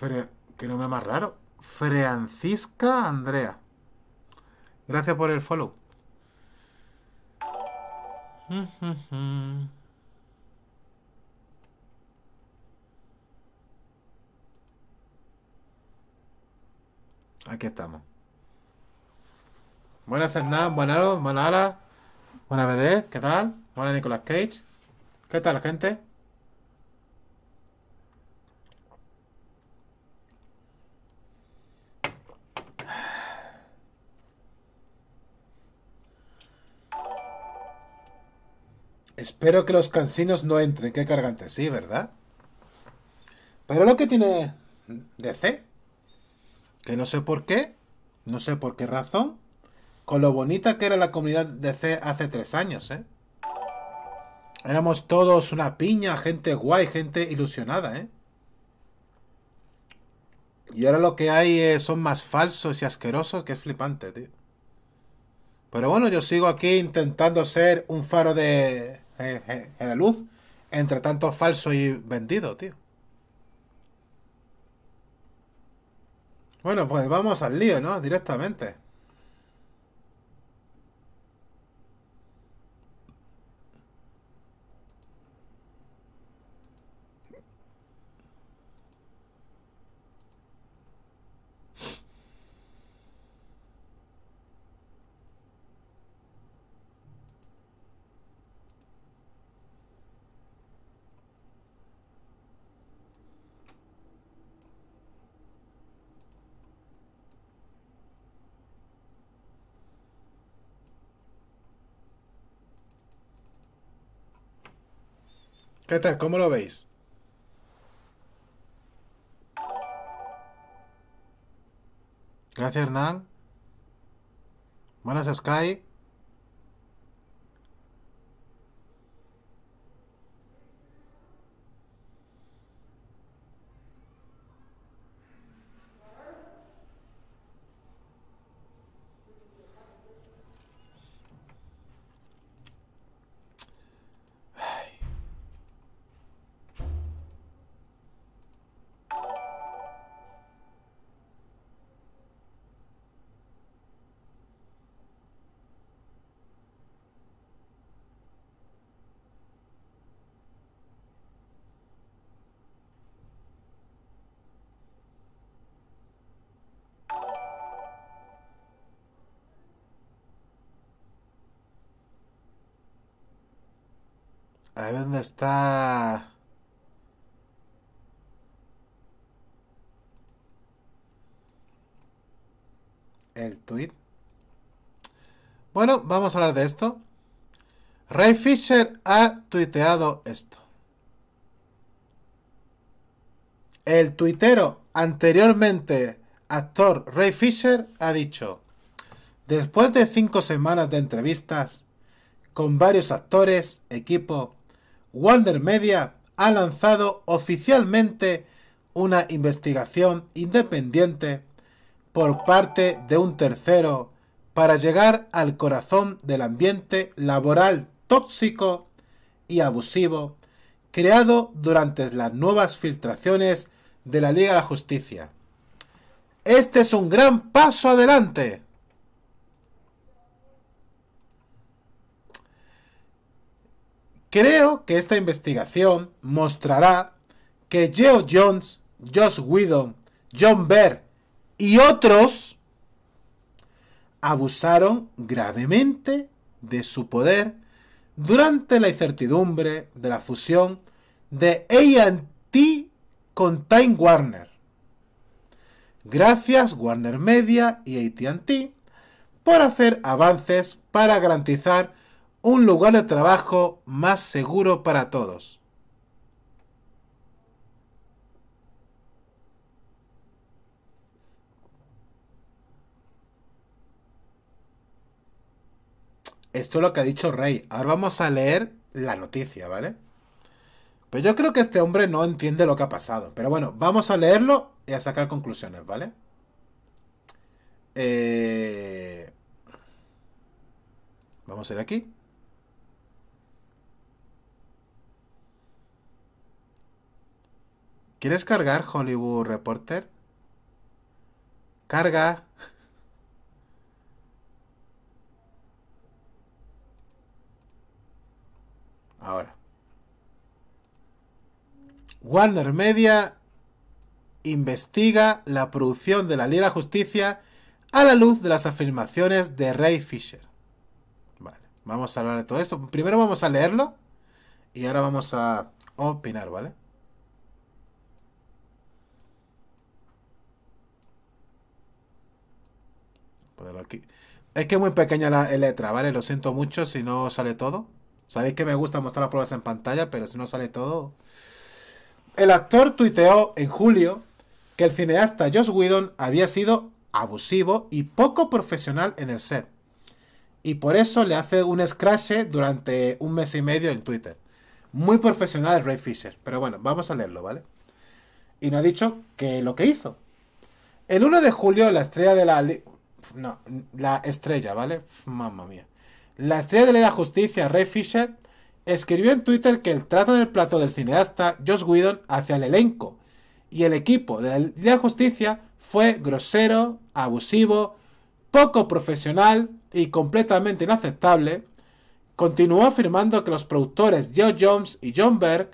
Fre que nombre más raro. Francisca Andrea. Gracias por el follow. Aquí estamos. Buenas Hernán, buenas buenas Ala, buenas BD, ¿qué tal? Buenas Nicolas Cage. ¿Qué tal, gente? Espero que los cansinos no entren, Qué cargante. sí, ¿verdad? Pero lo que tiene DC, que no sé por qué, no sé por qué razón, con lo bonita que era la comunidad DC hace tres años, ¿eh? Éramos todos una piña, gente guay, gente ilusionada, ¿eh? Y ahora lo que hay eh, son más falsos y asquerosos que es flipante, tío. Pero bueno, yo sigo aquí intentando ser un faro de, la eh, eh, eh, Luz entre tanto falso y vendido tío. Bueno, pues vamos al lío, ¿no? Directamente. ¿Qué tal? ¿Cómo lo veis? Gracias, Hernán. Buenas, Sky. A dónde está. El tweet. Bueno, vamos a hablar de esto. Ray Fisher ha tuiteado esto. El tuitero anteriormente actor Ray Fisher ha dicho, después de cinco semanas de entrevistas con varios actores, equipo Wonder Media ha lanzado oficialmente una investigación independiente por parte de un tercero para llegar al corazón del ambiente laboral tóxico y abusivo creado durante las nuevas filtraciones de la Liga de la Justicia. Este es un gran paso adelante Creo que esta investigación mostrará que Joe Jones, Josh Whedon, John Bear y otros abusaron gravemente de su poder durante la incertidumbre de la fusión de AT con Time Warner. Gracias Warner Media y ATT por hacer avances para garantizar un lugar de trabajo más seguro para todos. Esto es lo que ha dicho Rey. Ahora vamos a leer la noticia, ¿vale? Pues yo creo que este hombre no entiende lo que ha pasado. Pero bueno, vamos a leerlo y a sacar conclusiones, ¿vale? Eh, vamos a ir aquí. ¿Quieres cargar, Hollywood Reporter? Carga. Ahora. Warner Media investiga la producción de la Liga de Justicia a la luz de las afirmaciones de Ray Fisher. Vale, vamos a hablar de todo esto. Primero vamos a leerlo y ahora vamos a opinar, ¿vale? Es que es muy pequeña la letra, ¿vale? Lo siento mucho si no sale todo. Sabéis que me gusta mostrar las pruebas en pantalla, pero si no sale todo... El actor tuiteó en julio que el cineasta Josh Whedon había sido abusivo y poco profesional en el set. Y por eso le hace un scratch durante un mes y medio en Twitter. Muy profesional Ray Fisher. Pero bueno, vamos a leerlo, ¿vale? Y nos ha dicho que lo que hizo. El 1 de julio, la estrella de la no, la estrella, ¿vale? Mamma mía. La estrella de la justicia, Ray Fisher, escribió en Twitter que el trato en el plato del cineasta Josh Whedon hacia el elenco y el equipo de la de la Justicia fue grosero, abusivo, poco profesional y completamente inaceptable. Continuó afirmando que los productores Joe Jones y John Berg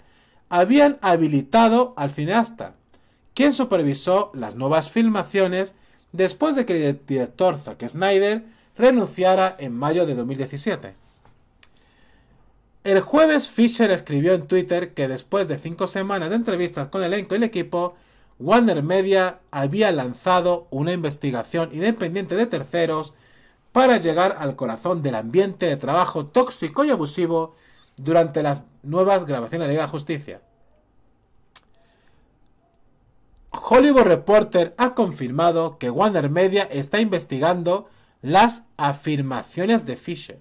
habían habilitado al cineasta, quien supervisó las nuevas filmaciones después de que el director Zack Snyder renunciara en mayo de 2017. El jueves Fisher escribió en Twitter que después de cinco semanas de entrevistas con el elenco y el equipo, Warner Media había lanzado una investigación independiente de terceros para llegar al corazón del ambiente de trabajo tóxico y abusivo durante las nuevas grabaciones de la Justicia. Hollywood Reporter ha confirmado que Wander Media está investigando las afirmaciones de Fisher.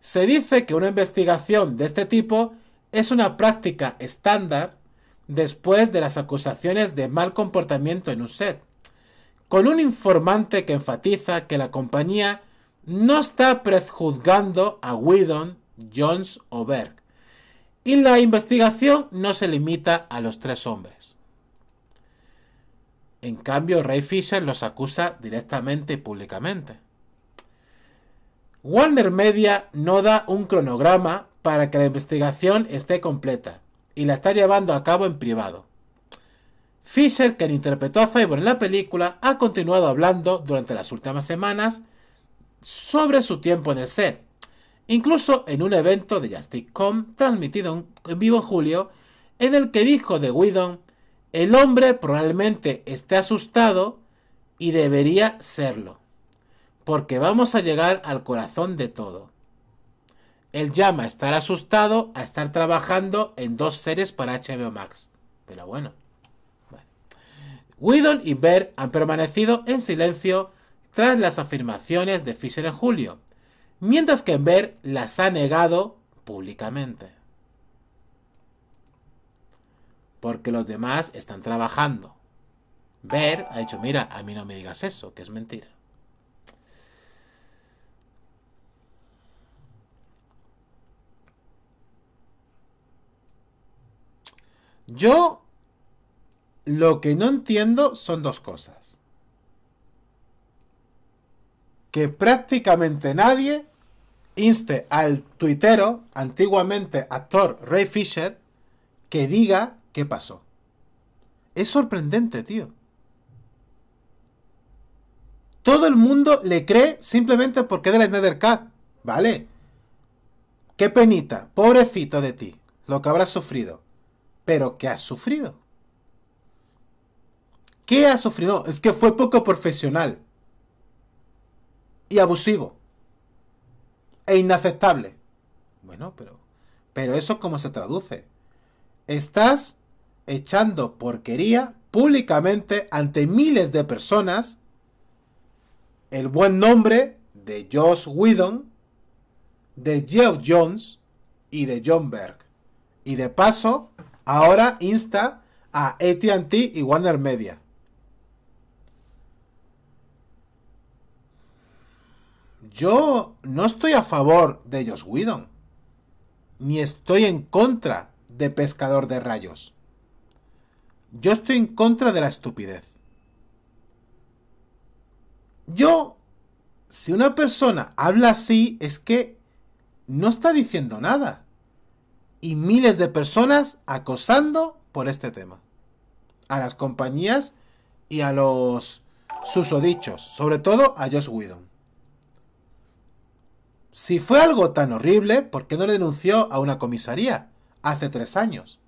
Se dice que una investigación de este tipo es una práctica estándar después de las acusaciones de mal comportamiento en un set, con un informante que enfatiza que la compañía no está prejuzgando a Whedon, Jones o Berg. Y la investigación no se limita a los tres hombres. En cambio, Ray Fisher los acusa directamente y públicamente. Warner Media no da un cronograma para que la investigación esté completa y la está llevando a cabo en privado. Fisher, quien interpretó a faber en la película, ha continuado hablando durante las últimas semanas sobre su tiempo en el set Incluso en un evento de Justice.com transmitido en vivo en julio, en el que dijo de Whedon, el hombre probablemente esté asustado y debería serlo, porque vamos a llegar al corazón de todo. Él llama a estar asustado a estar trabajando en dos series para HBO Max. Pero bueno. Widon y Bear han permanecido en silencio tras las afirmaciones de Fisher en julio mientras que Ver las ha negado públicamente. Porque los demás están trabajando. Ver ha dicho, mira, a mí no me digas eso, que es mentira. Yo lo que no entiendo son dos cosas que prácticamente nadie inste al tuitero, antiguamente actor Ray Fisher, que diga qué pasó. Es sorprendente, tío. Todo el mundo le cree simplemente porque es la Cat, ¿vale? Qué penita, pobrecito de ti, lo que habrás sufrido. Pero ¿qué has sufrido? ¿Qué has sufrido? es que fue poco profesional y abusivo e inaceptable. Bueno, pero, pero eso cómo se traduce. Estás echando porquería públicamente ante miles de personas el buen nombre de Josh Whedon, de Jeff Jones y de John Berg. Y de paso, ahora insta a ATT y Warner Media. Yo no estoy a favor de Josh Whedon, ni estoy en contra de Pescador de Rayos. Yo estoy en contra de la estupidez. Yo, si una persona habla así, es que no está diciendo nada. Y miles de personas acosando por este tema. A las compañías y a los susodichos, sobre todo a Josh Whedon. Si fue algo tan horrible, ¿por qué no le denunció a una comisaría hace tres años?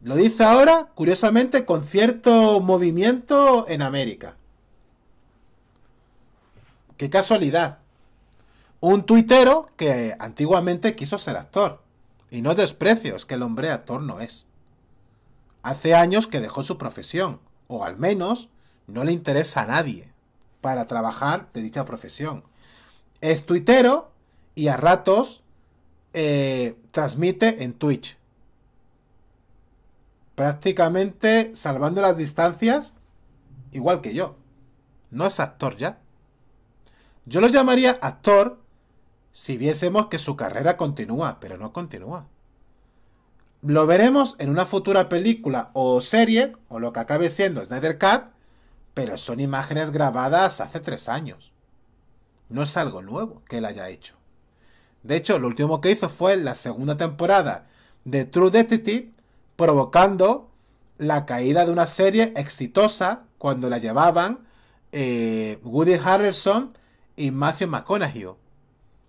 Lo dice ahora, curiosamente, con cierto movimiento en América. Qué casualidad. Un tuitero que antiguamente quiso ser actor. Y no desprecio, es que el hombre actor no es. Hace años que dejó su profesión, o al menos no le interesa a nadie para trabajar de dicha profesión. Es tuitero y a ratos eh, transmite en Twitch. Prácticamente salvando las distancias, igual que yo. No es actor ya. Yo lo llamaría actor si viésemos que su carrera continúa, pero no continúa. Lo veremos en una futura película o serie, o lo que acabe siendo Snyder Cat pero son imágenes grabadas hace tres años. No es algo nuevo que él haya hecho. De hecho, lo último que hizo fue la segunda temporada de True Detective, provocando la caída de una serie exitosa cuando la llevaban eh, Woody Harrelson y Matthew McConaughey,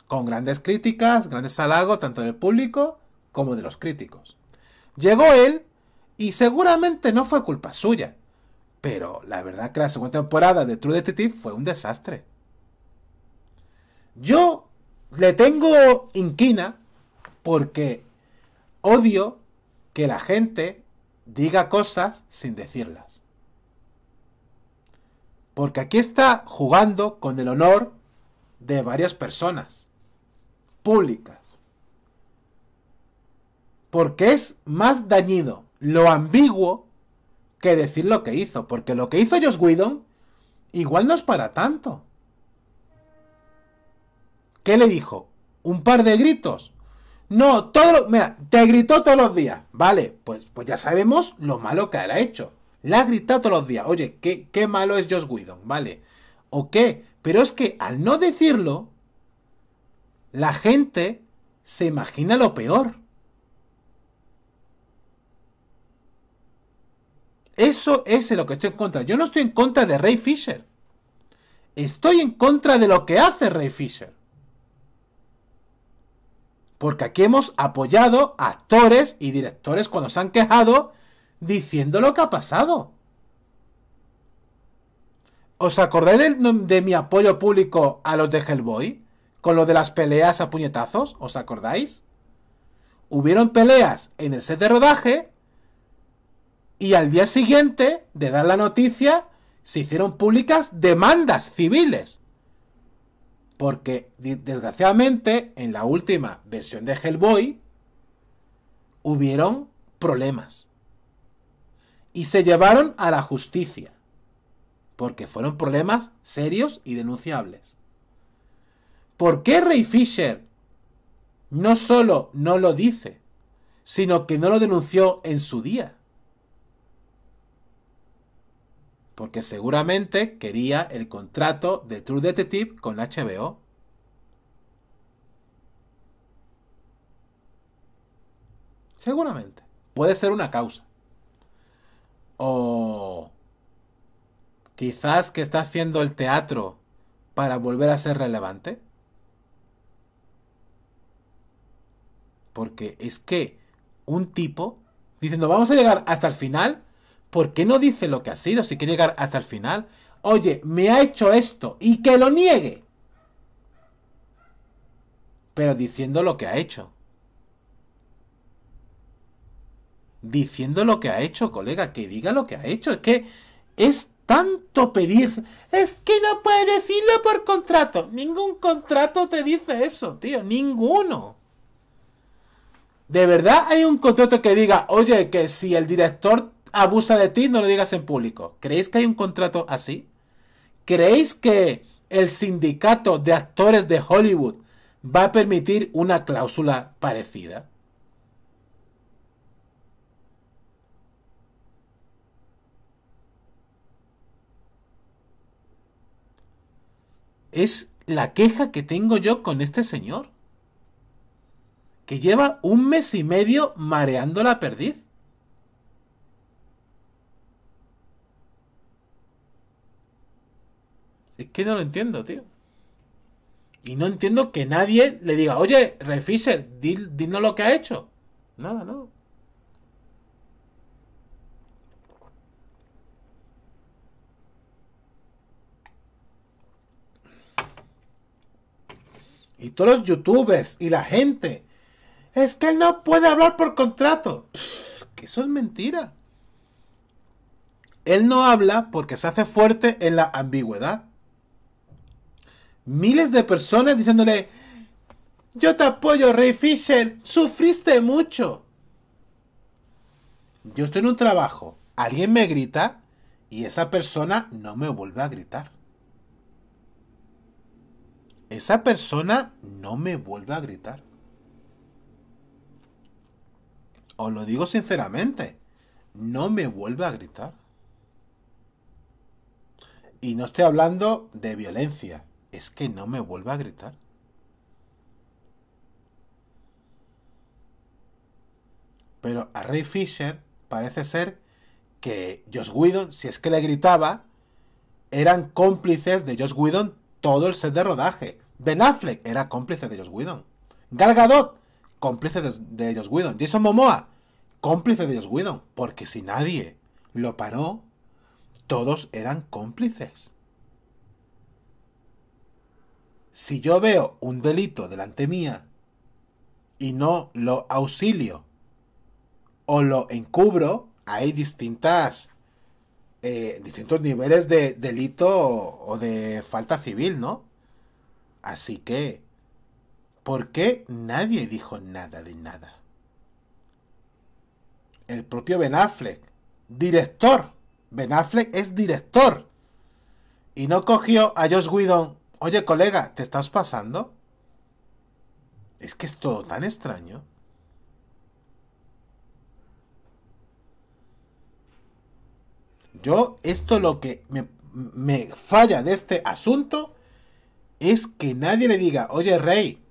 con grandes críticas, grandes halagos tanto del público como de los críticos. Llegó él y seguramente no fue culpa suya. Pero la verdad que la segunda temporada de True Detective fue un desastre. Yo le tengo inquina porque odio que la gente diga cosas sin decirlas. Porque aquí está jugando con el honor de varias personas públicas. Porque es más dañido lo ambiguo que decir lo que hizo, porque lo que hizo Joss Whedon igual no es para tanto. ¿Qué le dijo? ¿Un par de gritos? No, todo lo, Mira, te gritó todos los días. Vale, pues, pues ya sabemos lo malo que él ha hecho. Le ha gritado todos los días. Oye, qué, qué malo es Josh Whedon, vale. ¿O qué? Pero es que al no decirlo, la gente se imagina lo peor. Eso es lo que estoy en contra. Yo no estoy en contra de Ray Fisher. Estoy en contra de lo que hace Ray Fisher. Porque aquí hemos apoyado a actores y directores cuando se han quejado diciendo lo que ha pasado. ¿Os acordáis de, mi apoyo público a los de Hellboy? Con lo de las peleas a puñetazos, ¿os acordáis? Hubieron peleas en el set de rodaje y al día siguiente de dar la noticia se hicieron públicas demandas civiles. Porque desgraciadamente en la última versión de Hellboy hubieron problemas. Y se llevaron a la justicia. Porque fueron problemas serios y denunciables. ¿Por qué Ray Fisher no solo no lo dice, sino que no lo denunció en su día? porque seguramente quería el contrato de True Detective con HBO. Seguramente. Puede ser una causa. O quizás que está haciendo el teatro para volver a ser relevante. Porque es que un tipo diciendo vamos a llegar hasta el final ¿por qué no dice lo que ha sido si quiere llegar hasta el final? Oye, me ha hecho esto y que lo niegue. Pero diciendo lo que ha hecho. Diciendo lo que ha hecho, colega, que diga lo que ha hecho. Es que es tanto pedir. Es que no puede decirlo por contrato. Ningún contrato te dice eso, tío. Ninguno. ¿De verdad hay un contrato que diga, oye, que si el director abusa de ti, no lo digas en público. ¿Creéis que hay un contrato así? ¿Creéis que el sindicato de actores de Hollywood va a permitir una cláusula parecida? Es la queja que tengo yo con este señor, que lleva un mes y medio mareando la perdiz. no lo entiendo, tío. Y no entiendo que nadie le diga, oye, Fisher dinos lo que ha hecho. Nada, no. Y todos los youtubers y la gente. Es que él no puede hablar por contrato. que eso es mentira. Él no habla porque se hace fuerte en la ambigüedad miles de personas diciéndole, yo te apoyo, Ray Fisher, sufriste mucho. Yo estoy en un trabajo, alguien me grita y esa persona no me vuelve a gritar. Esa persona no me vuelve a gritar. Os lo digo sinceramente, no me vuelve a gritar. Y no estoy hablando de violencia es que no me vuelva a gritar. Pero a Ray Fisher parece ser que Josh Whedon, si es que le gritaba, eran cómplices de Josh Whedon todo el set de rodaje. Ben Affleck era cómplice de Josh Whedon. Gal Gadot, cómplice de, de Josh Whedon. Jason Momoa, cómplice de Josh Whedon. Porque si nadie lo paró, todos eran cómplices. si yo veo un delito delante mía y no lo auxilio o lo encubro, hay distintas, eh, distintos niveles de delito o, de falta civil, ¿no? Así que, ¿por qué nadie dijo nada de nada? El propio Ben Affleck, director. Ben Affleck es director. Y no cogió a Josh Whedon oye colega, ¿te estás pasando? Es que es todo tan extraño. Yo, esto lo que me, falla de este asunto es que nadie le diga, oye Rey,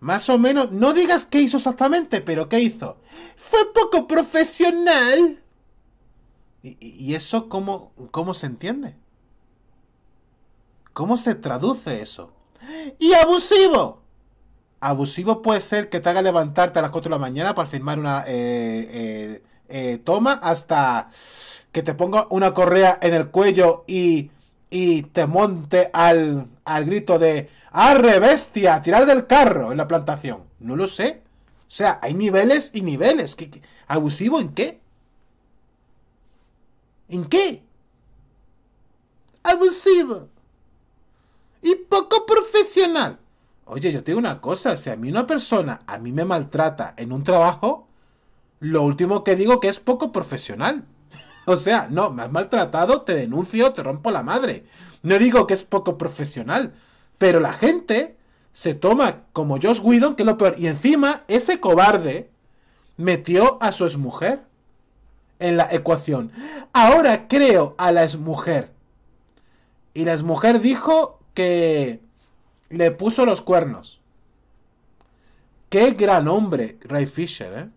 más o menos, no digas qué hizo exactamente, pero qué hizo. Fue poco profesional. ¿Y, eso cómo, cómo se entiende? ¿Cómo se traduce eso? ¡Y abusivo! Abusivo puede ser que te haga levantarte a las 4 de la mañana para firmar una eh, eh, eh, toma hasta que te ponga una correa en el cuello y, y te monte al, grito de ¡Arre, bestia! ¡Tirar del carro en la plantación! No lo sé. O sea, hay niveles y niveles. abusivo en qué? ¿En qué? Abusivo y poco profesional. Oye, yo te digo una cosa, si a mí una persona a mí me maltrata en un trabajo, lo último que digo que es poco profesional. o sea, no, me has maltratado, te denuncio, te rompo la madre. No digo que es poco profesional, pero la gente se toma como Josh Whedon, que es lo peor. Y encima, ese cobarde metió a su exmujer en la ecuación. Ahora creo a la exmujer. Y la exmujer dijo que le puso los cuernos. Qué gran hombre, Ray Fisher, ¿eh?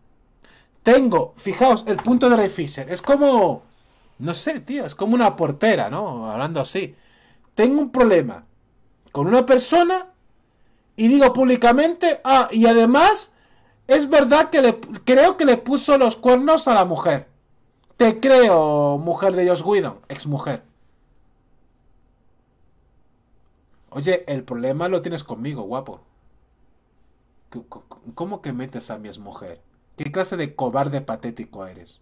Tengo, fijaos, el punto de Ray Fisher. Es como, no sé, tío, es como una portera, ¿no? Hablando así. Tengo un problema con una persona y digo públicamente, ah, y además es verdad que le, creo que le puso los cuernos a la mujer. Te creo, mujer de Josh Whedon, ex mujer. Oye, el problema lo tienes conmigo, guapo. ¿Cómo que metes a mi mujer? ¿Qué clase de cobarde patético eres?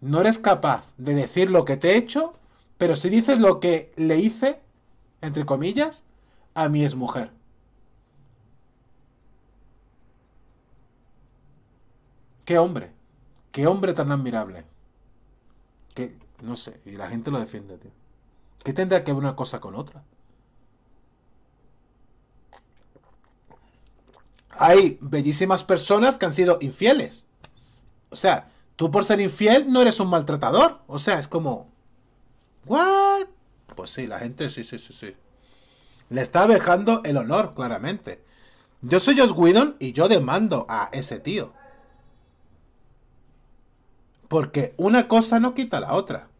No eres capaz de decir lo que te he hecho, pero si dices lo que le hice, entre comillas, a mi mujer. Qué hombre, qué hombre tan admirable. Que, no sé, y la gente lo defiende, tío. ¿Qué tendrá que ver una cosa con otra? Hay bellísimas personas que han sido infieles. O sea, tú por ser infiel no eres un maltratador. O sea, es como... ¿What? Pues sí, la gente sí, sí, sí, sí. Le está dejando el honor, claramente. Yo soy Josh Whedon y yo demando a ese tío. Porque una cosa no quita la otra.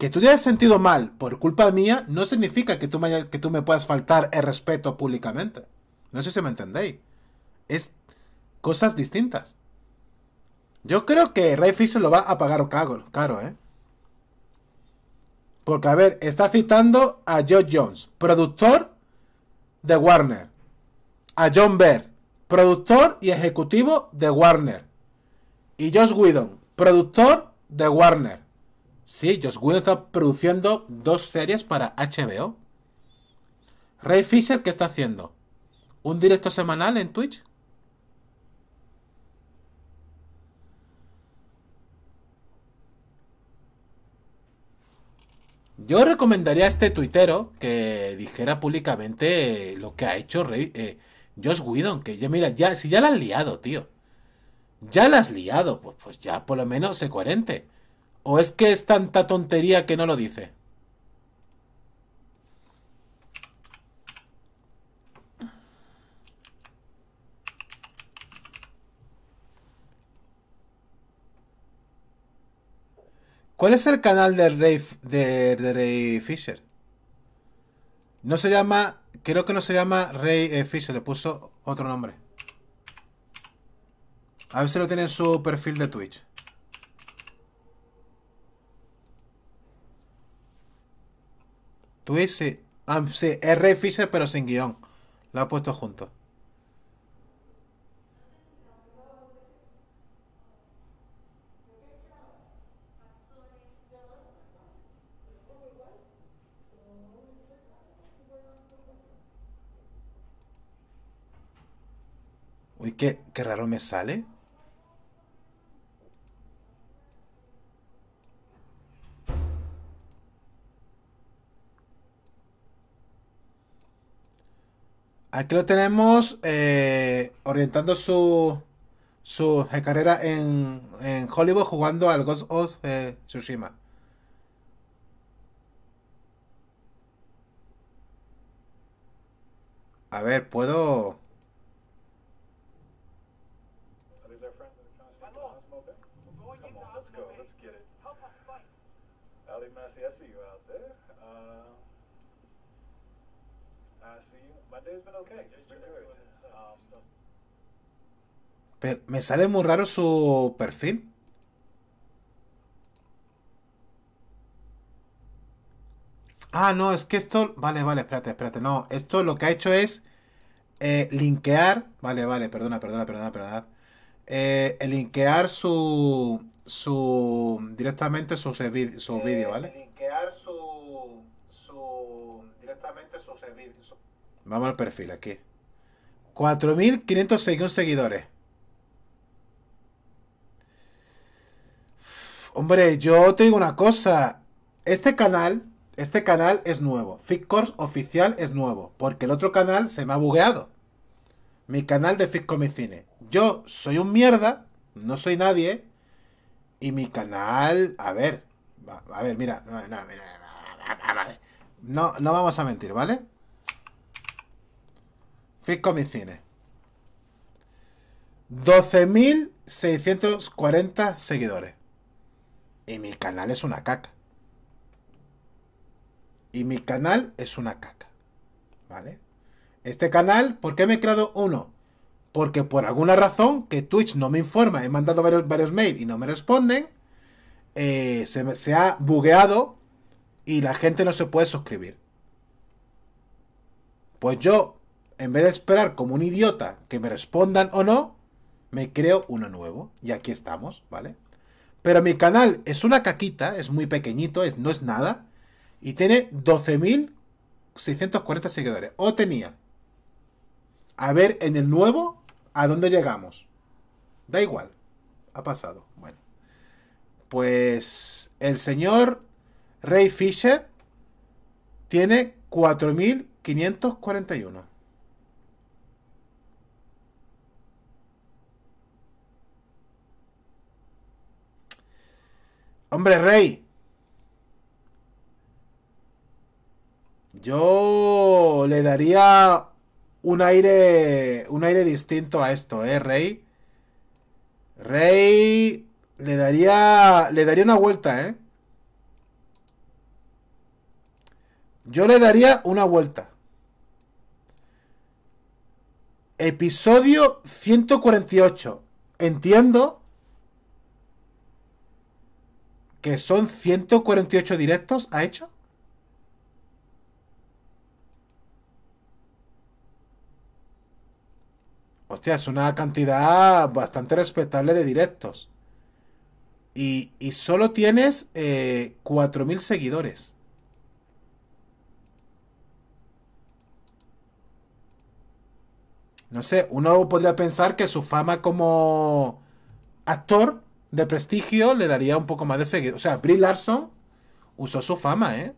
Que tú te hayas sentido mal por culpa mía no significa que tú me, que me puedas faltar el respeto públicamente. No sé si me entendéis. Es cosas distintas. Yo creo que Ray Fisher lo va a pagar caro, caro, ¿eh? Porque, a ver, está citando a Joe Jones, productor de Warner. A John Baird, productor y ejecutivo de Warner. Y Josh Whedon, productor de Warner. Sí, Josh Whedon está produciendo dos series para HBO. Ray Fisher, ¿qué está haciendo? ¿Un directo semanal en Twitch? Yo recomendaría a este tuitero que dijera públicamente lo que ha hecho Ray, eh, Josh Whedon. Que ya, mira, ya, si ya la has liado, tío. Ya la has liado, pues, pues ya por lo menos se coherente. ¿O es que es tanta tontería que no lo dice? ¿Cuál es el canal de Ray, de, Fisher? No se llama, creo que no se llama Ray eh, Fisher, le puso otro nombre. A ver si lo tiene en su perfil de Twitch. sí. ah, sí, R. Fisher, pero sin guión. Lo ha puesto junto. Uy, qué, qué raro me sale. Aquí lo tenemos eh, orientando su, su eh, carrera en, en, Hollywood jugando al Ghost of eh, Tsushima. A ver, puedo... Um, Pero me sale muy raro su perfil. Ah, no, es que esto... Vale, vale, espérate, espérate. No, esto lo que ha hecho es eh, linkear... Vale, vale, perdona, perdona, perdona, perdona. Eh, linkear su... su directamente su, su eh, vídeo, ¿vale? linkear su... su directamente su, su Vamos al perfil aquí. 4.501 seguidores. Hombre, yo te digo una cosa. Este canal, este canal es nuevo. Fitcourse oficial es nuevo. Porque el otro canal se me ha bugueado. Mi canal de cine. Yo soy un mierda. No soy nadie. Y mi canal. A ver. A ver, mira. no, no vamos a mentir, ¿vale? Comicine 12.640 seguidores. Y mi canal es una caca. Y mi canal es una caca. ¿Vale? Este canal, ¿por qué me he creado uno? Porque por alguna razón que Twitch no me informa, he mandado varios, mails y no me responden, eh, se, se ha bugueado y la gente no se puede suscribir. Pues yo en vez de esperar como un idiota que me respondan o no, me creo uno nuevo. Y aquí estamos, ¿vale? Pero mi canal es una caquita, es muy pequeñito, es, no es nada. Y tiene 12.640 seguidores. O tenía. A ver en el nuevo, ¿a dónde llegamos? Da igual. Ha pasado. Bueno. Pues el señor Ray Fisher tiene 4.541. Hombre rey. Yo le daría un aire. Un aire distinto a esto, ¿eh, Rey? Rey. Le daría. Le daría una vuelta, ¿eh? Yo le daría una vuelta. Episodio 148. Entiendo que son 148 directos, ha hecho. Hostia, es una cantidad bastante respetable de directos. Y, y solo tienes 4.000 eh, seguidores. No sé, uno podría pensar que su fama como actor de prestigio le daría un poco más de seguido. O sea, Brie Larson usó su fama, ¿eh?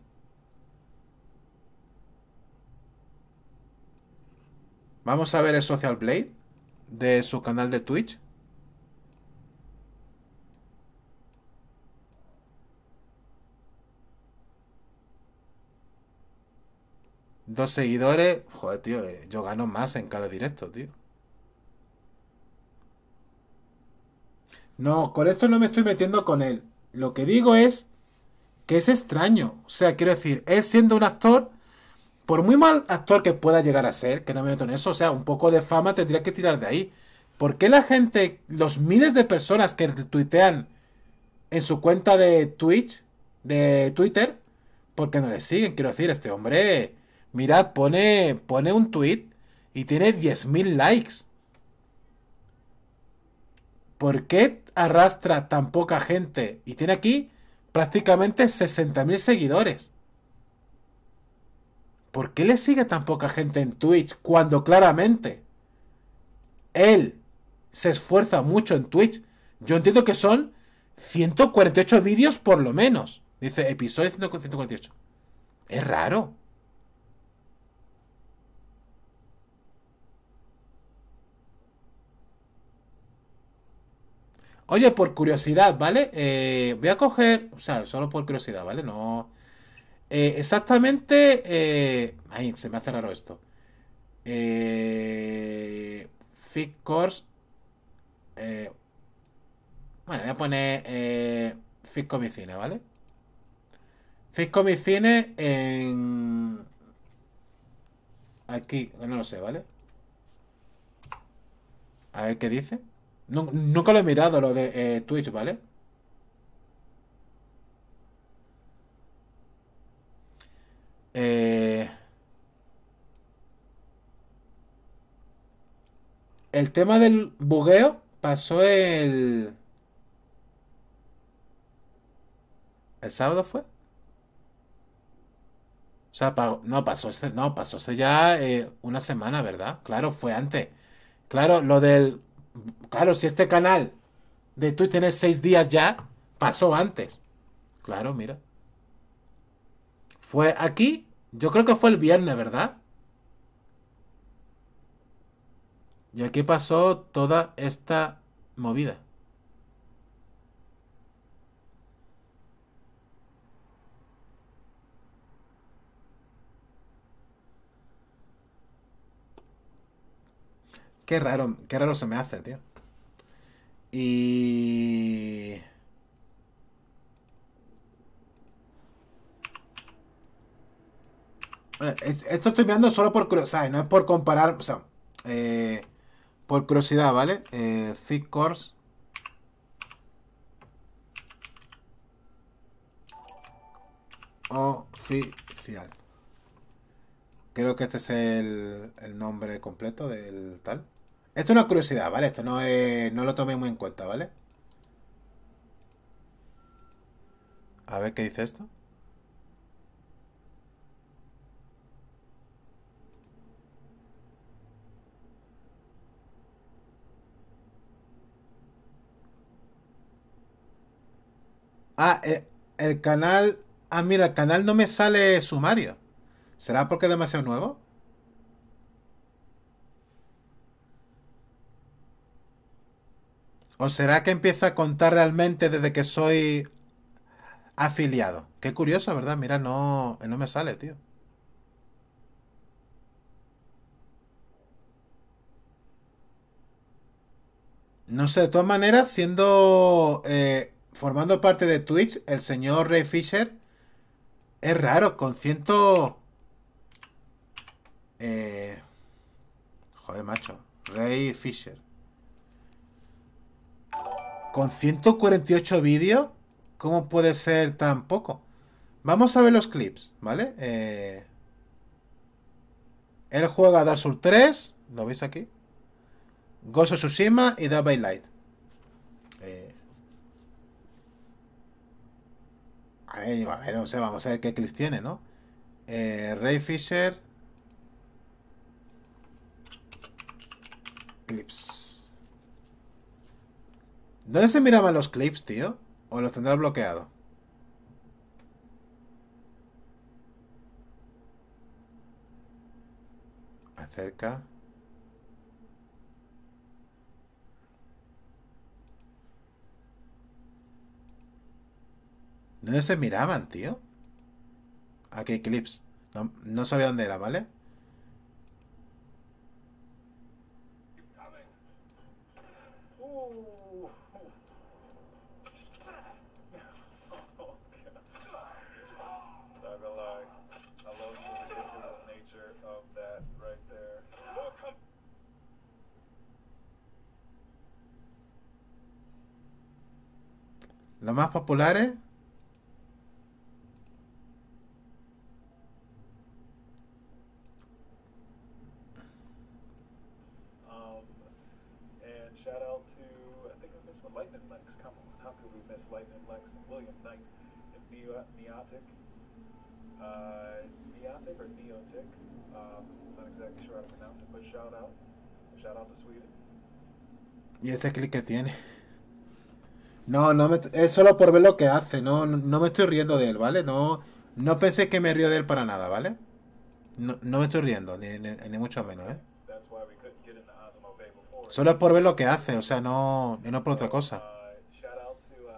Vamos a ver el Social Blade de su canal de Twitch. Dos seguidores. Joder, tío, eh, yo gano más en cada directo, tío. No, con esto no me estoy metiendo con él. Lo que digo es que es extraño. O sea, quiero decir, él siendo un actor, por muy mal actor que pueda llegar a ser, que no me meto en eso, o sea, un poco de fama tendría que tirar de ahí. ¿Por qué la gente, los miles de personas que tuitean en su cuenta de Twitch, de Twitter, por qué no le siguen? Quiero decir, este hombre, mirad, pone, pone un tweet y tiene 10.000 likes. ¿Por qué arrastra tan poca gente y tiene aquí prácticamente 60.000 seguidores. ¿Por qué le sigue tan poca gente en Twitch cuando claramente él se esfuerza mucho en Twitch? Yo entiendo que son 148 vídeos por lo menos. Dice episodio 148. Es raro. Oye, por curiosidad, ¿vale? Eh, voy a coger, o sea, solo por curiosidad, ¿vale? No. Eh, exactamente. Eh, ay, se me hace raro esto. Eh, Fit Course. bueno, voy a poner eh, Fit Comicine, ¿vale? Fit Comicine en. Aquí, no lo sé, ¿vale? A ver qué dice nunca lo he mirado lo de eh, Twitch, ¿vale? Eh, el tema del bugueo pasó el... ¿El sábado fue? O sea, no pasó, no pasó hace ya eh, una semana, ¿verdad? Claro, fue antes. Claro, lo del Claro, si este canal de Twitch tiene seis días ya, pasó antes. Claro, mira. Fue aquí, yo creo que fue el viernes, ¿verdad? Y aquí pasó toda esta movida. Qué raro, qué raro se me hace, tío. Y... Eh, esto estoy mirando solo por curiosidad, no es por comparar, o sea, eh, por curiosidad, ¿vale? Eh, thick Oficial. Creo que este es el, el nombre completo del tal. Esto es una curiosidad, ¿vale? Esto no, no lo tomé muy en cuenta, ¿vale? A ver qué dice esto. Ah, el, eh, el canal... Ah, mira, el canal no me sale sumario. ¿Será porque es demasiado nuevo? ¿O será que empieza a contar realmente desde que soy afiliado? Qué curioso, ¿verdad? Mira, no, no me sale, tío. No sé, de todas maneras, siendo. Eh, formando parte de Twitch, el señor Ray Fisher. Es raro, con ciento. Eh, joder, macho. Ray Fisher. Con 148 vídeos, ¿cómo puede ser tan poco? Vamos a ver los clips, ¿vale? él eh, juega Dark Souls 3, ¿lo veis aquí? Gozo Tsushima y Da by Light. Eh, a ver, no vamos a ver qué clips tiene, ¿no? Eh, Ray Fisher. Clips. ¿Dónde se miraban los clips, tío? ¿O los tendrás bloqueado? Acerca. ¿Dónde se miraban, tío? Aquí clips. No, sabía dónde era, ¿vale? vale La más popular Um and shout out to I think we missed one Lightning Lex, come on, how could we miss Lightning Lex William Knight Neotic? Uh, Neotic or Neotic? Um not exactly sure how to pronounce it but shout out. Shout out to Sweden. Yes, no, no es solo por ver lo que hace, no, no me estoy riendo de él, ¿vale? No, no penséis que me río de él para nada, ¿vale? No, me estoy riendo, ni, mucho menos, ¿eh? Solo es por ver lo que hace, o sea, no, no por otra cosa. Uh, uh,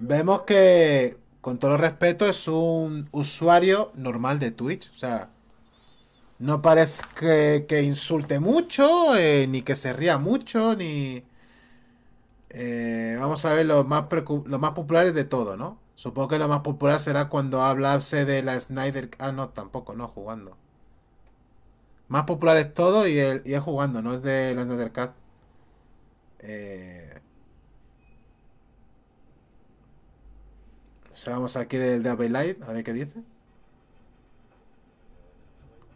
Vemos que, con todo respeto, es un usuario normal de Twitch, o sea, no parece que, insulte mucho, eh, ni que se ría mucho, ni... Eh, vamos a ver los más, los más populares de todo, ¿no? Supongo que lo más popular será cuando hablase de la Snyder. Ah, no, tampoco, no, jugando. Más popular es todo y, y es jugando, no es de la Snyder Cat. Eh, vamos aquí del de Light, a ver qué dice.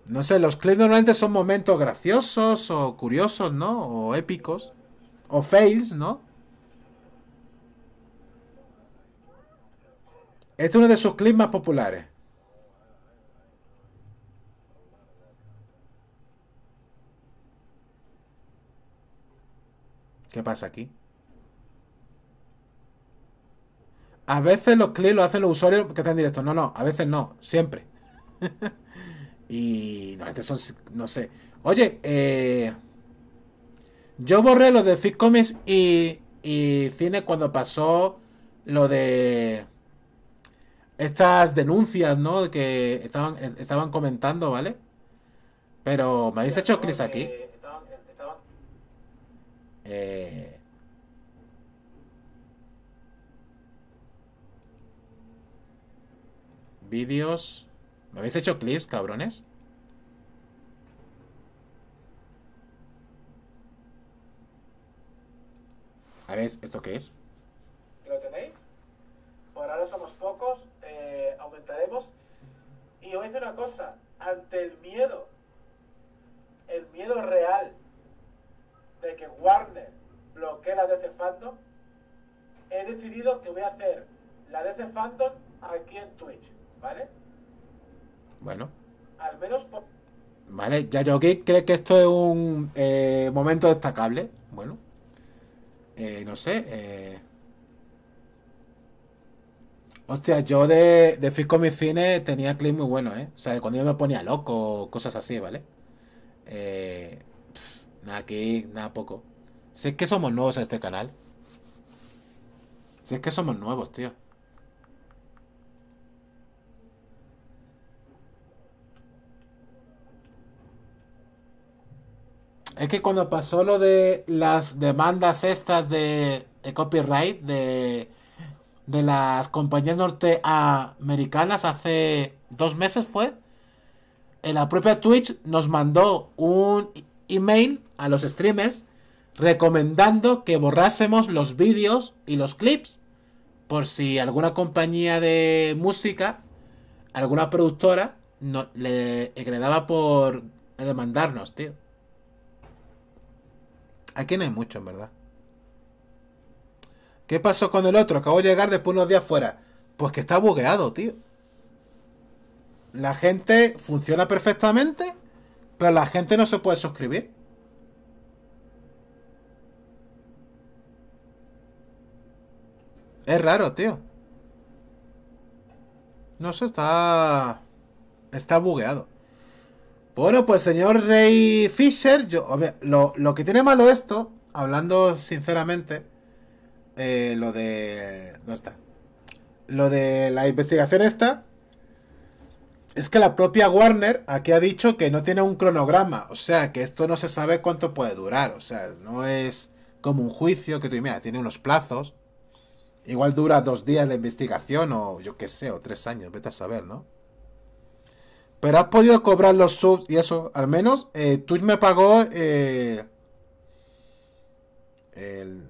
No sé, los clips normalmente son momentos graciosos o curiosos, ¿no? O épicos. O fails, ¿no? Este es uno de sus clips más populares. ¿Qué pasa aquí? A veces los clips los hacen los usuarios que están directo. No, no, a veces no, siempre. y son, no sé. Oye, eh, yo borré lo de Fit y, y Cine cuando pasó lo de estas denuncias, ¿no? que estaban, estaban comentando, ¿vale? Pero me habéis hecho clips aquí. Eh... Vídeos. ¿Me habéis hecho clips, cabrones? A ver, ¿esto qué es? ¿Lo tenéis? Por ahora somos pocos aumentaremos. Y os voy una cosa, ante el miedo, el miedo real de que Warner bloquee la DC Fandom, he decidido que voy a hacer la DC Fandom aquí en Twitch, ¿vale? Bueno. Al menos Vale, yo cree que esto es un eh, momento destacable. Bueno. Eh, no sé. Eh... Hostia, yo de, de Fisco Mi Cine tenía clips muy bueno, ¿eh? O sea, cuando yo me ponía loco, cosas así, ¿vale? Eh, nada aquí, nada poco. Si es que somos nuevos a este canal. Si es que somos nuevos, tío. Es que cuando pasó lo de las demandas estas de, de copyright, de de las compañías norteamericanas hace dos meses fue, en la propia Twitch nos mandó un email a los streamers recomendando que borrásemos los vídeos y los clips por si alguna compañía de música, alguna productora le daba por demandarnos, tío. Aquí no hay mucho, en verdad. ¿Qué pasó con el otro? Acabo de llegar después de unos días fuera. Pues que está bugueado, tío. La gente funciona perfectamente, pero la gente no se puede suscribir. Es raro, tío. No sé, está... Está bugueado. Bueno, pues señor Rey Fisher, yo, lo, lo que tiene malo esto, hablando sinceramente eh, lo de... ¿Dónde está? Lo de la investigación esta es que la propia Warner aquí ha dicho que no tiene un cronograma, o sea, que esto no se sabe cuánto puede durar, o sea, no es como un juicio que tú mira, tiene unos plazos. Igual dura dos días la investigación o yo qué sé, o tres años, vete a saber, ¿no? Pero has podido cobrar los subs y eso, al menos eh, Twitch me pagó eh, el,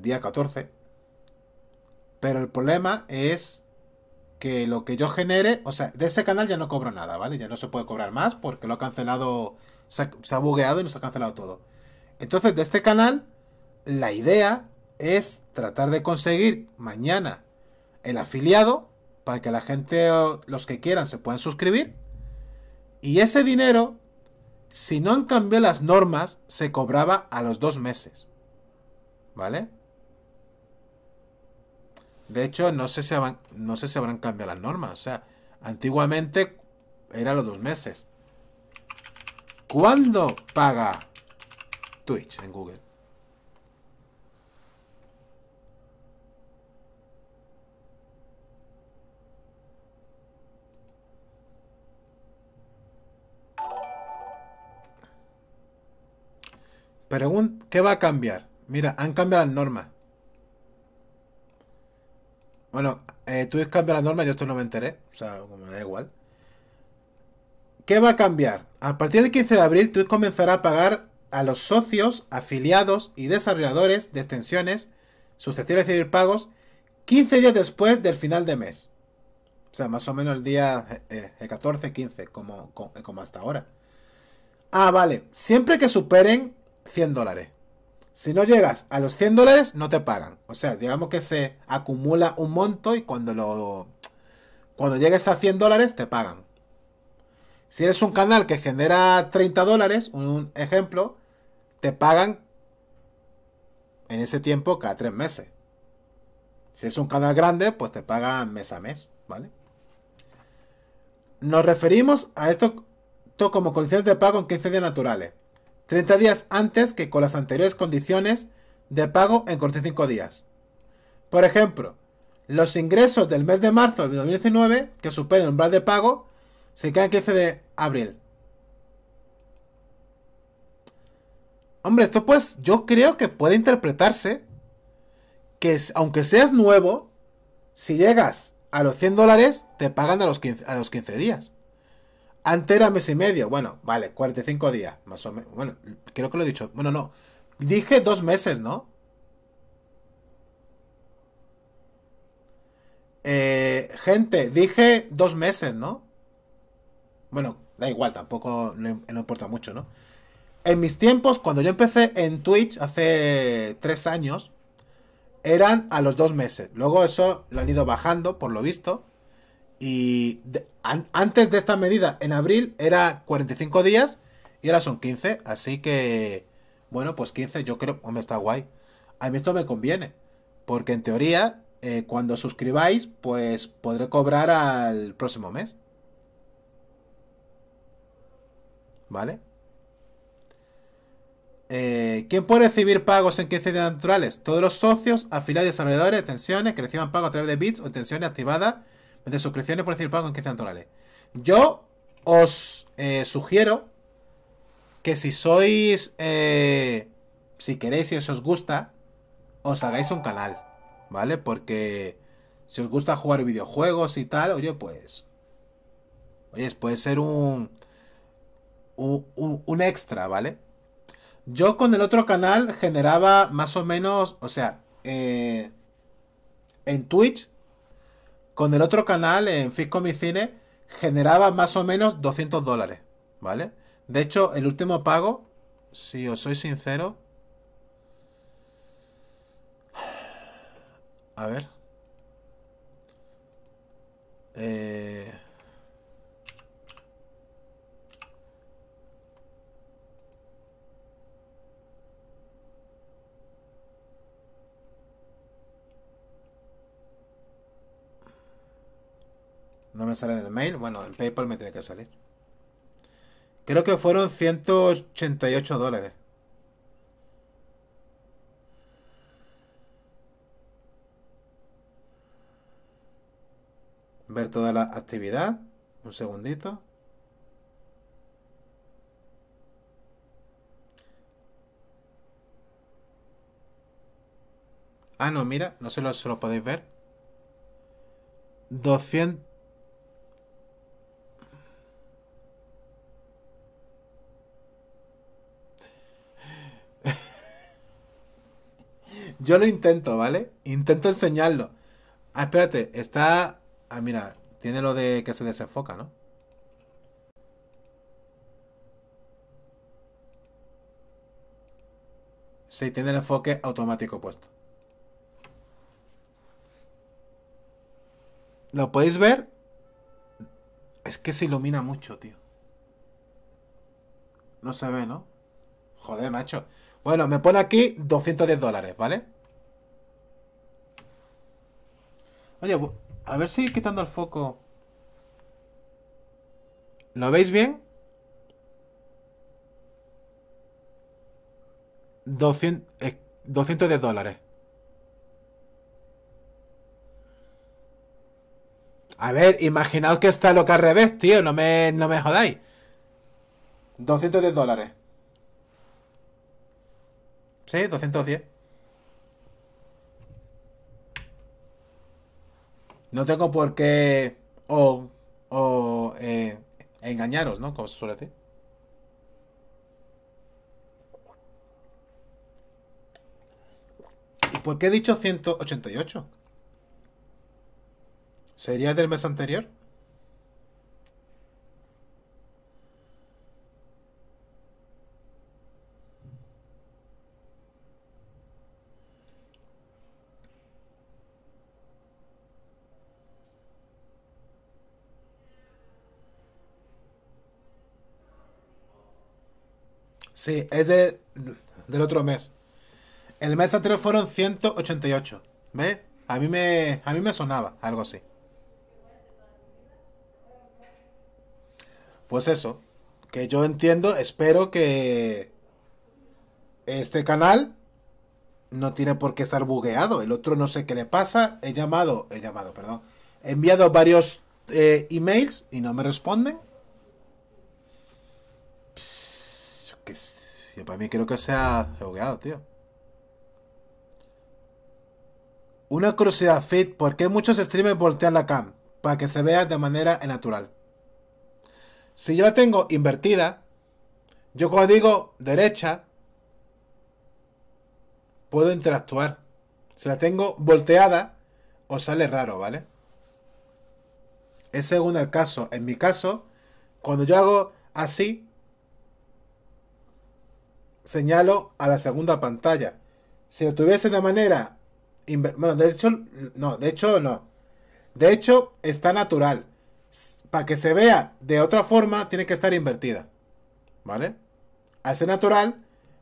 día 14. Pero el problema es que lo que yo genere, o sea, de ese canal ya no cobro nada, ¿vale? Ya no se puede cobrar más porque lo ha cancelado, se ha, bugueado y nos ha cancelado todo. Entonces, de este canal, la idea es tratar de conseguir mañana el afiliado para que la gente, los que quieran, se puedan suscribir. Y ese dinero, si no han cambiado las normas, se cobraba a los dos meses. ¿Vale? De hecho, no sé si habrán, no sé si habrán cambiado las normas. O sea, antiguamente era los dos meses. ¿Cuándo paga Twitch en Google? ¿qué va a cambiar? Mira, han cambiado las normas. Bueno, eh, tú cambias la norma, yo esto no me enteré. O sea, me da igual. ¿Qué va a cambiar? A partir del 15 de abril, Twitch comenzará a pagar a los socios, afiliados y desarrolladores de extensiones susceptibles de recibir pagos 15 días después del final de mes. O sea, más o menos el día 14, eh, 15, eh, como hasta ahora. Ah, vale. Siempre que superen 100 dólares. Si no llegas a los 100 dólares, no te pagan. O sea, digamos que se acumula un monto y cuando lo. Cuando llegues a 100 dólares, te pagan. Si eres un canal que genera 30 dólares, un ejemplo, te pagan en ese tiempo cada 3 meses. Si es un canal grande, pues te pagan mes a mes, ¿vale? Nos referimos a esto como condiciones de pago en 15 días naturales. 30 días antes que con las anteriores condiciones de pago en 45 días. Por ejemplo, los ingresos del mes de marzo de 2019 que superen el umbral de pago se quedan 15 de abril. Hombre, esto pues yo creo que puede interpretarse que aunque seas nuevo, si llegas a los 100 dólares, te pagan a los 15, a los 15 días. Antes mes y medio. Bueno, vale, 45 días, más o menos. Bueno, creo que lo he dicho. Bueno, no. Dije dos meses, ¿no? Eh, gente, dije dos meses, ¿no? Bueno, da igual, tampoco importa mucho, ¿no? En mis tiempos, cuando yo empecé en Twitch hace tres años, eran a los dos meses. Luego eso lo han ido bajando, por lo visto. Y antes de esta medida, en abril, era 45 días y ahora son 15. Así que, bueno, pues 15 yo creo, hombre, está guay. A mí esto me conviene. Porque en teoría, eh, cuando suscribáis, pues podré cobrar al próximo mes. ¿Vale? Eh, ¿Quién puede recibir pagos en 15 días naturales? Todos los socios, afiliados y desarrolladores de que reciban pagos a través de bits o tensiones activadas de suscripciones por decir pago en 15 naturales. Yo os eh, sugiero que si sois, eh, si queréis y si os gusta, os hagáis un canal, ¿vale? Porque si os gusta jugar videojuegos y tal, oye, pues... Oye, puede ser un, un, extra, ¿vale? Yo con el otro canal generaba más o menos, o sea, eh, en Twitch con el otro canal, en Fisco Cine, generaba más o menos 200 dólares, ¿vale? De hecho, el último pago, si os soy sincero... A ver. Eh... No me sale en el mail. Bueno, en PayPal me tiene que salir. Creo que fueron 188 dólares. Ver toda la actividad. Un segundito. Ah, no, mira, no se lo, se lo podéis ver. 200, Yo lo intento, ¿vale? Intento enseñarlo. Ah, espérate, está... Ah, mira, tiene lo de que se desenfoca, ¿no? Sí, tiene el enfoque automático puesto. ¿Lo podéis ver? Es que se ilumina mucho, tío. No se ve, ¿no? Joder, macho. Bueno, me pone aquí 210 dólares, ¿vale? Oye, a ver si quitando el foco... ¿Lo veis bien? 200, 210 eh, dólares. A ver, imaginaos que está lo que al revés, tío. No me, no me jodáis. 210 dólares. Sí, 210. No tengo por qué o, eh, engañaros, ¿no? Como se suele decir. ¿Y por qué he dicho 188? ¿Sería del mes anterior? Sí, es del otro mes. El mes anterior fueron 188. ¿Ves? A mí me, a mí me sonaba algo así. Pues eso, que yo entiendo, espero que este canal no tiene por qué estar bugueado. El otro no sé qué le pasa. He llamado, he llamado, perdón. He enviado varios eh, emails y no me responden. y para mí creo que sea ha tío. Una curiosidad, Fit, ¿por qué muchos streamers voltean la cam? Para que se vea de manera natural. Si yo la tengo invertida, yo cuando digo derecha, puedo interactuar. Si la tengo volteada, os sale raro, ¿vale? Es según el caso. En mi caso, cuando yo hago así, señalo a la segunda pantalla. Si lo tuviese de manera... Bueno, de hecho, no, de hecho no. De hecho, está natural. Para que se vea de otra forma, tiene que estar invertida. ¿Vale? Al natural,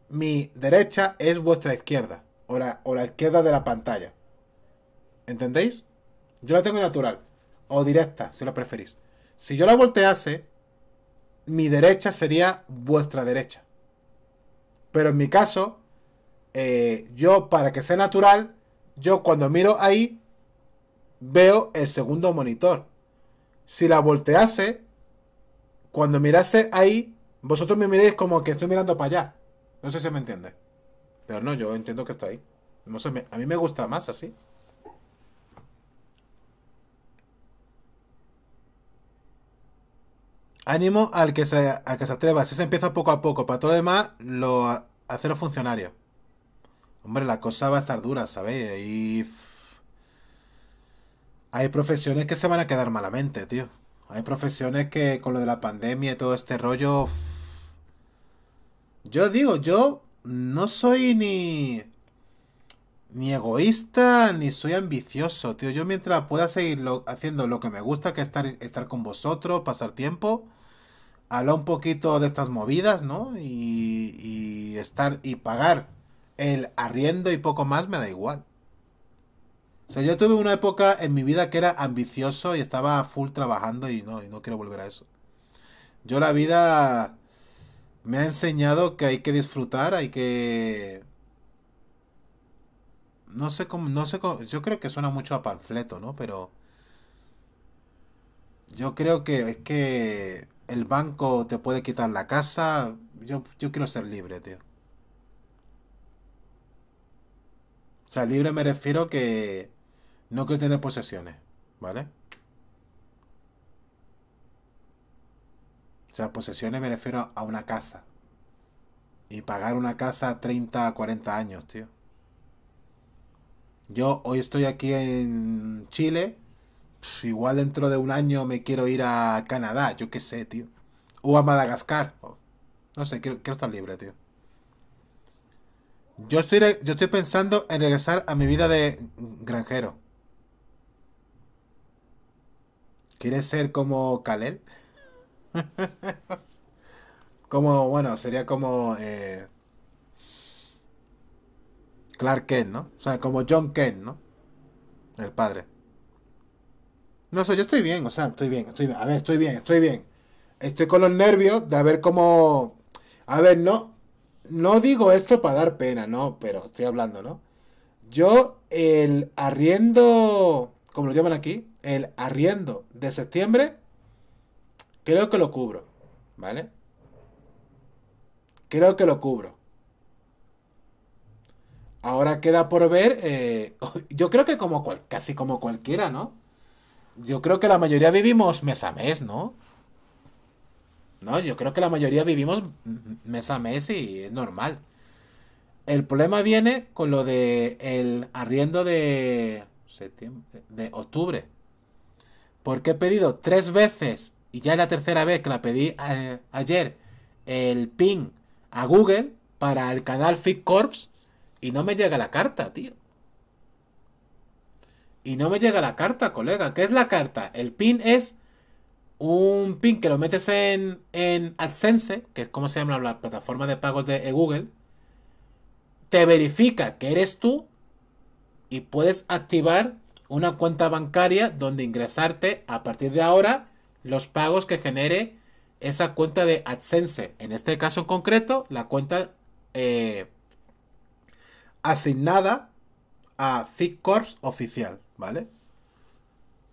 mi derecha es vuestra izquierda. O la, o la izquierda de la pantalla. ¿Entendéis? Yo la tengo natural. O directa, si lo preferís. Si yo la voltease, mi derecha sería vuestra derecha. Pero en mi caso, eh, yo para que sea natural, yo cuando miro ahí, veo el segundo monitor. Si la voltease, cuando mirase ahí, vosotros me miréis como que estoy mirando para allá. No sé si me entiende. Pero no, yo entiendo que está ahí. a mí me gusta más así. Ánimo al que se, que se atreva. Si se empieza poco a poco, para todo lo demás, lo hacer los Hombre, la cosa va a estar dura, ¿sabéis? Y. Hay profesiones que se van a quedar malamente, tío. Hay profesiones que con lo de la pandemia y todo este rollo. Yo digo, yo no soy ni. ni egoísta, ni soy ambicioso, tío. Yo mientras pueda seguir haciendo lo que me gusta, que estar, estar con vosotros, pasar tiempo habla un poquito de estas movidas, ¿no? Y, y, estar y pagar el arriendo y poco más me da igual. O sea, yo tuve una época en mi vida que era ambicioso y estaba full trabajando y no, no quiero volver a eso. Yo la vida me ha enseñado que hay que disfrutar, hay que... No sé cómo, no sé cómo, yo creo que suena mucho a panfleto, ¿no? Pero... Yo creo que es que el banco te puede quitar la casa. Yo, yo quiero ser libre, tío. O sea, libre me refiero que no quiero tener posesiones, ¿vale? O sea, posesiones me refiero a una casa. Y pagar una casa 30, 40 años, tío. Yo hoy estoy aquí en Chile igual dentro de un año me quiero ir a Canadá, yo qué sé, tío. O a Madagascar. no sé, quiero, estar libre, tío. Yo estoy, yo estoy pensando en regresar a mi vida de granjero. ¿Quieres ser como Kalel? como, bueno, sería como eh, Clark Kent, ¿no? O sea, como John Kent, ¿no? El padre. No sé, yo estoy bien, o sea, estoy bien, estoy bien. A ver, estoy bien, estoy bien. Estoy con los nervios de a ver cómo. A ver, no. No digo esto para dar pena, no, pero estoy hablando, ¿no? Yo, el arriendo, como lo llaman aquí, el arriendo de septiembre, creo que lo cubro, ¿vale? Creo que lo cubro. Ahora queda por ver, eh, yo creo que como cual, casi como cualquiera, ¿no? yo creo que la mayoría vivimos mes a mes, ¿no? No, yo creo que la mayoría vivimos mes a mes y es normal. El problema viene con lo de el arriendo de de octubre. Porque he pedido tres veces y ya es la tercera vez que la pedí ayer el ping a Google para el canal Fit Corps y no me llega la carta, tío. Y no me llega la carta, colega. ¿Qué es la carta? El pin es un pin que lo metes en, AdSense, que es como se llama la plataforma de pagos de Google. Te verifica que eres tú y puedes activar una cuenta bancaria donde ingresarte a partir de ahora los pagos que genere esa cuenta de AdSense. En este caso en concreto, la cuenta eh, asignada a FitCorps oficial. ¿Vale?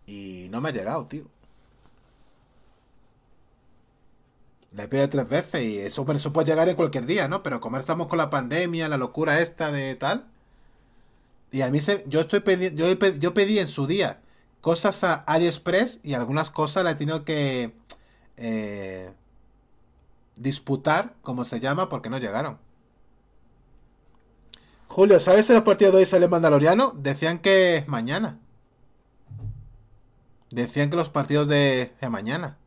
Y no me ha llegado, tío. Le pedido tres veces y eso, eso puede llegar en cualquier día, ¿no? Pero como estamos con la pandemia, la locura esta de tal. Y a mí se, yo estoy yo, pedí en su día cosas a AliExpress y algunas cosas la he tenido que eh, disputar, como se llama, porque no llegaron. Julio, ¿sabes si los partidos de hoy salen Mandaloriano? Decían que mañana. Decían que los partidos de, mañana.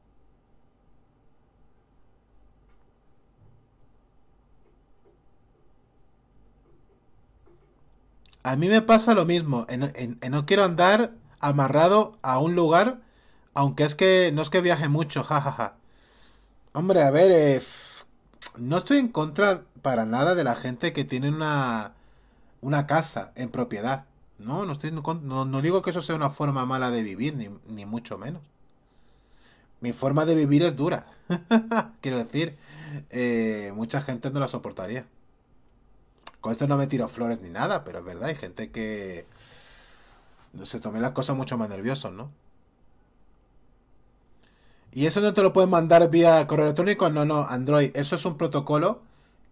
A mí me pasa lo mismo. no quiero andar amarrado a un lugar, aunque es que no es que viaje mucho, jajaja. Hombre, a ver, eh, no estoy en contra para nada de la gente que tiene una una casa en propiedad. No, no, estoy, no, digo que eso sea una forma mala de vivir, ni, mucho menos. Mi forma de vivir es dura. Quiero decir, eh, mucha gente no la soportaría. Con esto no me tiro flores ni nada, pero es verdad, hay gente que se tome las cosas mucho más nerviosos, ¿no? Y eso no te lo puedes mandar vía correo electrónico, no, no, Android. Eso es un protocolo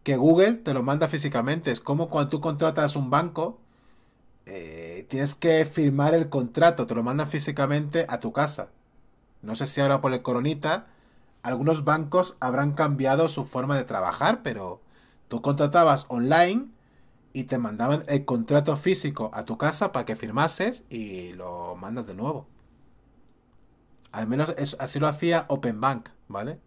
que Google te lo manda físicamente. Es como cuando tú contratas un banco, eh, tienes que firmar el contrato, te lo mandan físicamente a tu casa. No sé si ahora por el coronita, algunos bancos habrán cambiado su forma de trabajar, pero tú contratabas online y te mandaban el contrato físico a tu casa para que firmases y lo mandas de nuevo. Al menos así lo hacía Open Bank, ¿vale?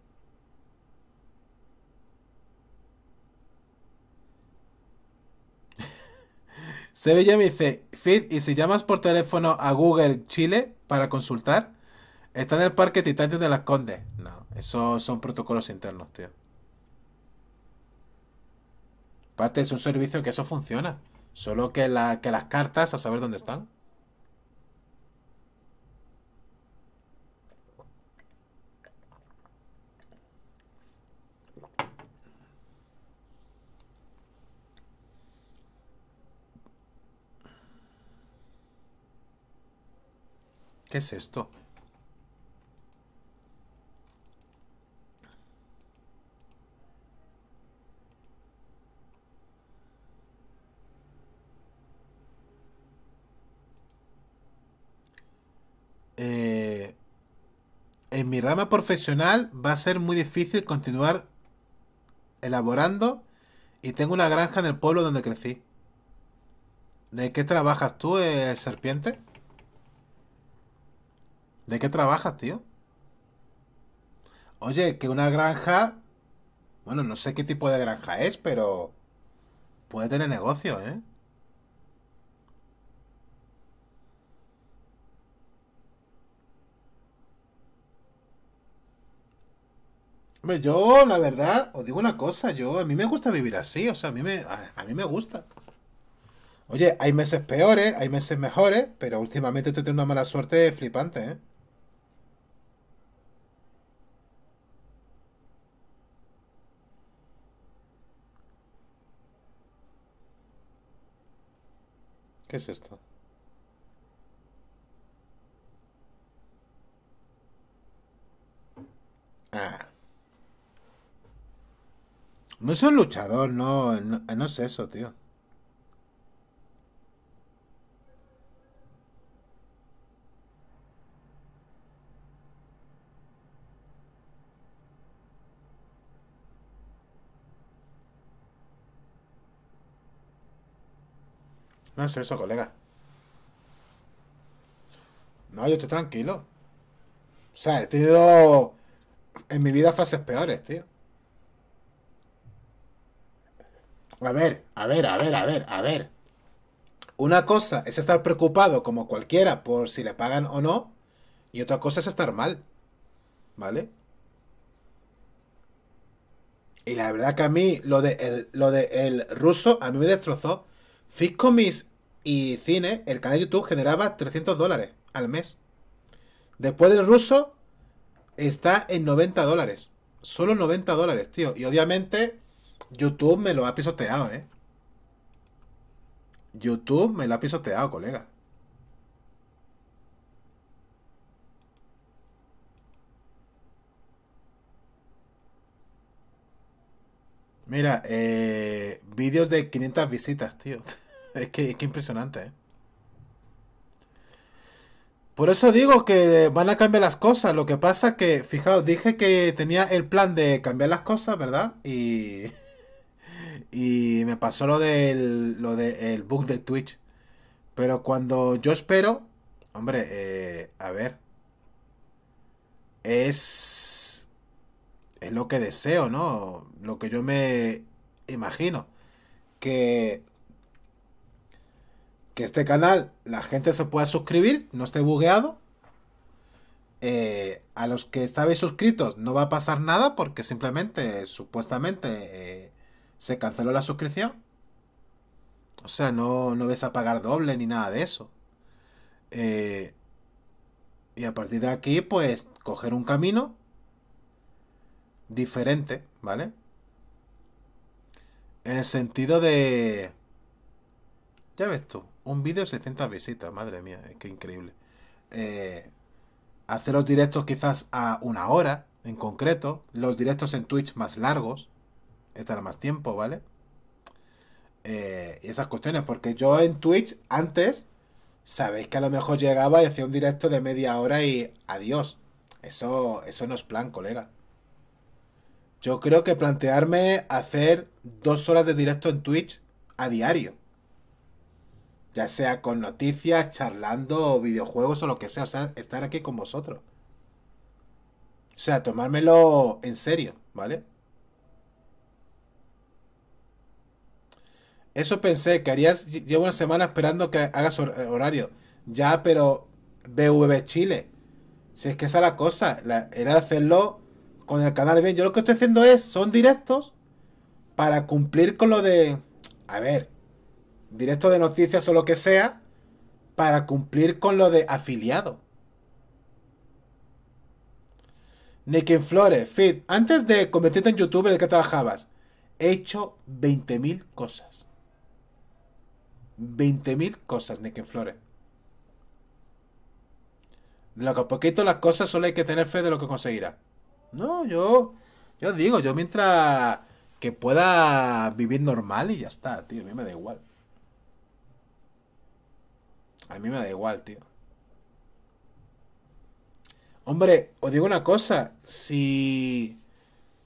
Sevilla me dice, Fit, ¿y si llamas por teléfono a Google Chile para consultar? Está en el parque Titanio de las Condes. No, esos son protocolos internos, tío. Aparte, es un servicio que eso funciona. Solo que, la, que las cartas a saber dónde están. ¿Qué es esto? Eh, en mi rama profesional va a ser muy difícil continuar elaborando y tengo una granja en el pueblo donde crecí. ¿De qué trabajas tú, eh, serpiente? ¿De qué trabajas, tío? Oye, que una granja... Bueno, no sé qué tipo de granja es, pero... Puede tener negocio, ¿eh? Hombre, yo, la verdad, os digo una cosa, yo, a mí me gusta vivir así, o sea, a mí me, a, a mí me gusta. Oye, hay meses peores, hay meses mejores, pero últimamente estoy teniendo una mala suerte flipante, ¿eh? ¿Qué es esto? Ah. No es un luchador, no, no, no es eso, tío. No es eso, colega. No, yo estoy tranquilo. O sea, he tenido en mi vida fases peores, tío. A ver, a ver, a ver, a ver, a ver. Una cosa es estar preocupado como cualquiera por si le pagan o no. Y otra cosa es estar mal. ¿Vale? Y la verdad que a mí lo de lo de el ruso a mí me destrozó. Fiscomis y cine, el canal de YouTube generaba 300 dólares al mes. Después del ruso, está en 90 dólares. Solo 90 dólares, tío. Y obviamente, YouTube me lo ha pisoteado, ¿eh? YouTube me lo ha pisoteado, colega. Mira, eh, vídeos de 500 visitas, tío. es, que, es que impresionante, ¿eh? Por eso digo que van a cambiar las cosas. Lo que pasa que, fijaos, dije que tenía el plan de cambiar las cosas, ¿verdad? Y. Y me pasó lo del. Lo del bug de Twitch. Pero cuando yo espero. Hombre, eh, a ver. Es es lo que deseo, ¿no? Lo que yo me imagino. Que, que este canal, la gente se pueda suscribir, no esté bugueado. Eh, a los que estabais suscritos no va a pasar nada porque simplemente, supuestamente, eh, se canceló la suscripción. O sea, no, no ves a pagar doble ni nada de eso. Eh, y a partir de aquí, pues, coger un camino diferente, ¿vale? En el sentido de... Ya ves tú, un vídeo 60 visitas, madre mía, es que increíble. Eh, hacer los directos quizás a una hora, en concreto. Los directos en Twitch más largos. Estará más tiempo, ¿vale? Eh, y esas cuestiones, porque yo en Twitch antes, sabéis que a lo mejor llegaba y hacía un directo de media hora y adiós. Eso, eso no es plan, colega. Yo creo que plantearme hacer dos horas de directo en Twitch a diario. Ya sea con noticias, charlando, videojuegos o lo que sea. O sea, estar aquí con vosotros. O sea, tomármelo en serio, ¿vale? Eso pensé, que harías. Llevo una semana esperando que hagas horario. Ya, pero BVB Chile. Si es que esa es la cosa. era hacerlo con el canal bien. Yo lo que estoy haciendo es, son directos para cumplir con lo de, a ver, directos de noticias o lo que sea, para cumplir con lo de afiliado. Nikin Flores, Fit, antes de convertirte en youtuber, ¿de qué trabajabas? He hecho 20.000 cosas. 20.000 cosas, Nikin Flores. De lo que a poquito las cosas solo hay que tener fe de lo que conseguirá. No, yo, yo digo, yo mientras que pueda vivir normal y ya está, tío, a mí me da igual. A mí me da igual, tío. Hombre, os digo una cosa, si...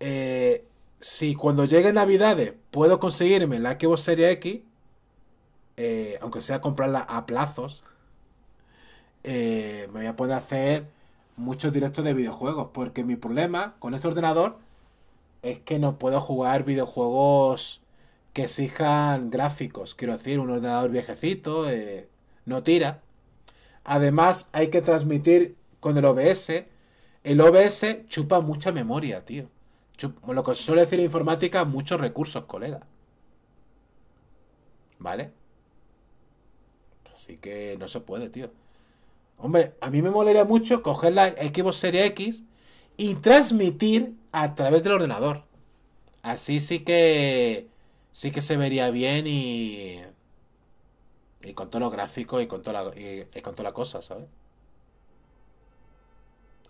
Eh, si cuando llegue Navidades puedo conseguirme la Xbox Serie X, eh, aunque sea comprarla a plazos, eh, me voy a poder hacer muchos directos de videojuegos, porque mi problema con este ordenador es que no puedo jugar videojuegos que exijan gráficos. Quiero decir, un ordenador viejecito eh, no tira. Además, hay que transmitir con el OBS. El OBS chupa mucha memoria, tío. lo que suele decir la informática, muchos recursos, colega. ¿Vale? Así que no se puede, tío. Hombre, a mí me molería mucho coger la Xbox Serie X y transmitir a través del ordenador. Así sí que sí que se vería bien y y con todo lo gráfico y con toda la, y, cosa, ¿sabes?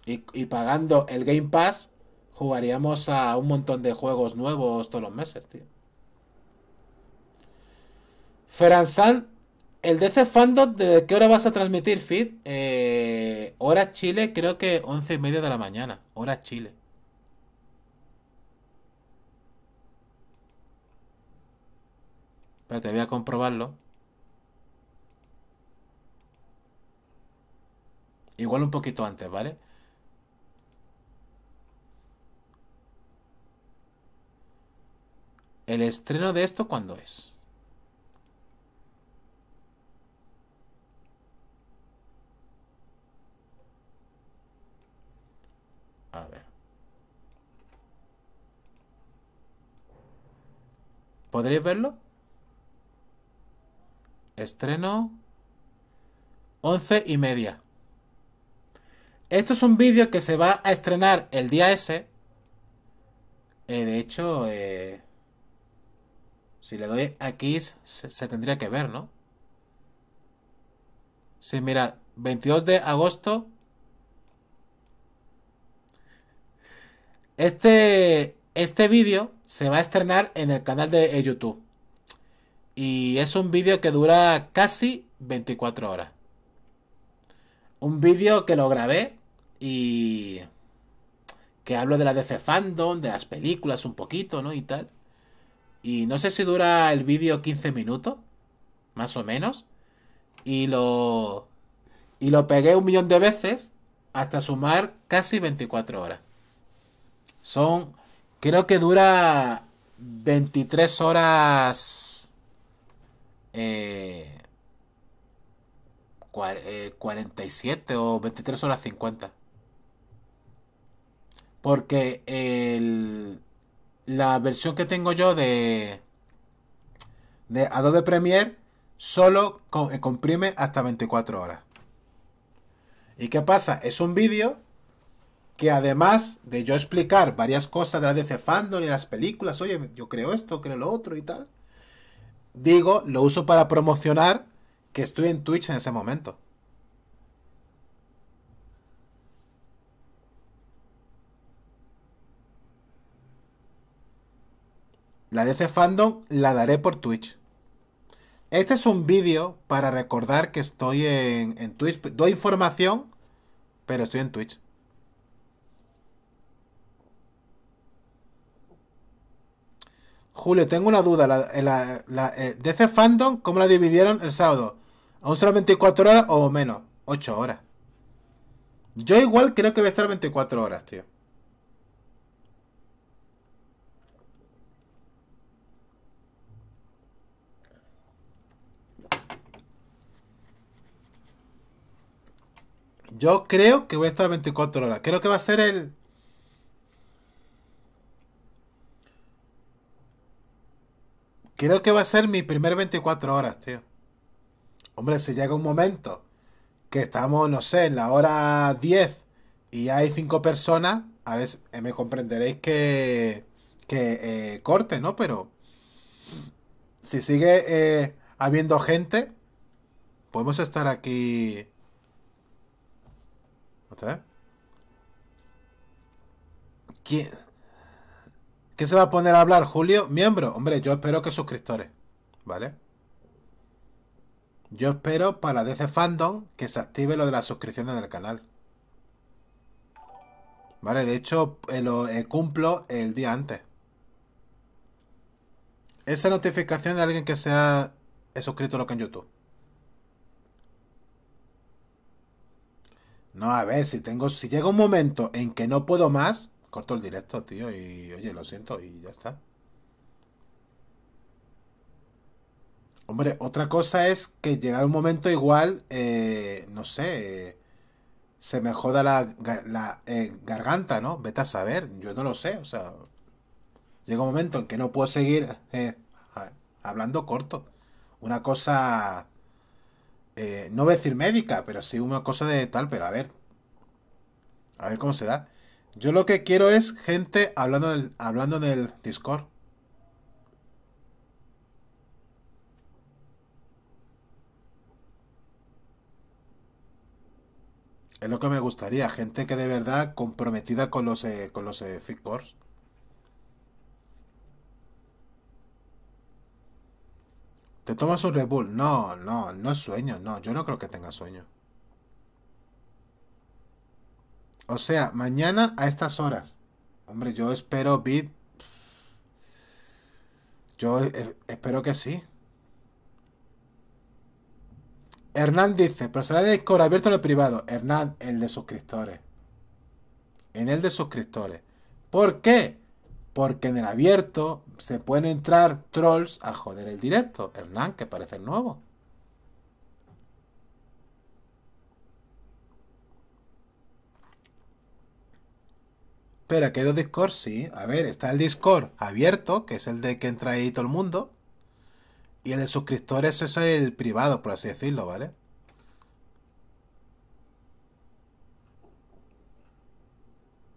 Y, pagando el Game Pass jugaríamos a un montón de juegos nuevos todos los meses, tío. Ferran el DC Fandom, ¿de qué hora vas a transmitir, Fit? Eh, hora Chile, creo que once y media de la mañana. Hora Chile. Espérate, voy a comprobarlo. Igual un poquito antes, ¿vale? ¿El estreno de esto cuándo es? ¿Podréis verlo? Estreno. 11 y media. Esto es un vídeo que se va a estrenar el día ese. Eh, de hecho, eh, si le doy aquí se, tendría que ver, ¿no? Sí, mira, 22 de agosto. Este, este vídeo se va a estrenar en el canal de YouTube. Y es un vídeo que dura casi 24 horas. Un vídeo que lo grabé y que hablo de la DC Fandom, de las películas un poquito, ¿no? Y tal. Y no sé si dura el vídeo 15 minutos, más o menos. Y lo. Y lo pegué un millón de veces hasta sumar casi 24 horas. Son Creo que dura 23 horas 47 eh, eh, o 23 horas 50. Porque la versión que tengo yo de, de Adobe Premiere solo eh, comprime hasta 24 horas. ¿Y qué pasa? Es un vídeo que además de yo explicar varias cosas de la DC Fandom y las películas, oye, yo creo esto, creo lo otro y tal, digo, lo uso para promocionar que estoy en Twitch en ese momento. La DC Fandom la daré por Twitch. Este es un vídeo para recordar que estoy en, en Twitch. Doy información, pero estoy en Twitch. Julio, tengo una duda. La, eh, la, eh, DC Fandom, ¿cómo la dividieron el sábado? ¿Aún solo 24 horas o menos? 8 horas. Yo igual creo que voy a estar 24 horas, tío. Yo creo que voy a estar 24 horas. Creo que va a ser el... Creo que va a ser mi primer 24 horas, tío. Hombre, si llega un momento que estamos, no sé, en la hora 10 y hay 5 personas, a veces eh, me comprenderéis que, que eh, corte, ¿no? Pero si sigue eh, habiendo gente, podemos estar aquí. ¿Quién? ¿Qué se va a poner a hablar, Julio? Miembro. Hombre, yo espero que suscriptores. ¿Vale? Yo espero para DC Fandom que se active lo de las suscripciones del canal. Vale, de hecho, eh, lo eh, cumplo el día antes. Esa notificación de alguien que se ha suscrito lo que en YouTube. No, a ver, si tengo. Si llega un momento en que no puedo más, corto el directo, tío, y oye, lo siento, y ya está. Hombre, otra cosa es que llega un momento igual, eh, no sé, eh, se me joda la, eh, garganta, ¿no? Vete a saber, yo no lo sé, o sea, llega un momento en que no puedo seguir hablando corto. Una cosa, no decir médica, pero sí una cosa de tal, pero a ver, a ver cómo se da. Yo lo que quiero es gente hablando en el, hablando en el Discord. Es lo que me gustaría, gente que de verdad comprometida con los eh, con los eh, fitcores. ¿Te tomas un Red No, no, no es sueño, no, yo no creo que tenga sueño. O sea, mañana a estas horas. Hombre, yo espero bit. Yo eh, espero que sí. Hernán dice, pero será de Discord abierto en el privado. Hernán, el de suscriptores. En el de suscriptores. ¿Por qué? Porque en el abierto se pueden entrar trolls a joder el directo. Hernán, que parece nuevo. Espera, ¿quedó Discord? Sí. A ver, está el Discord abierto, que es el de que entra ahí todo el mundo. Y el de suscriptores es el privado, por así decirlo, ¿vale?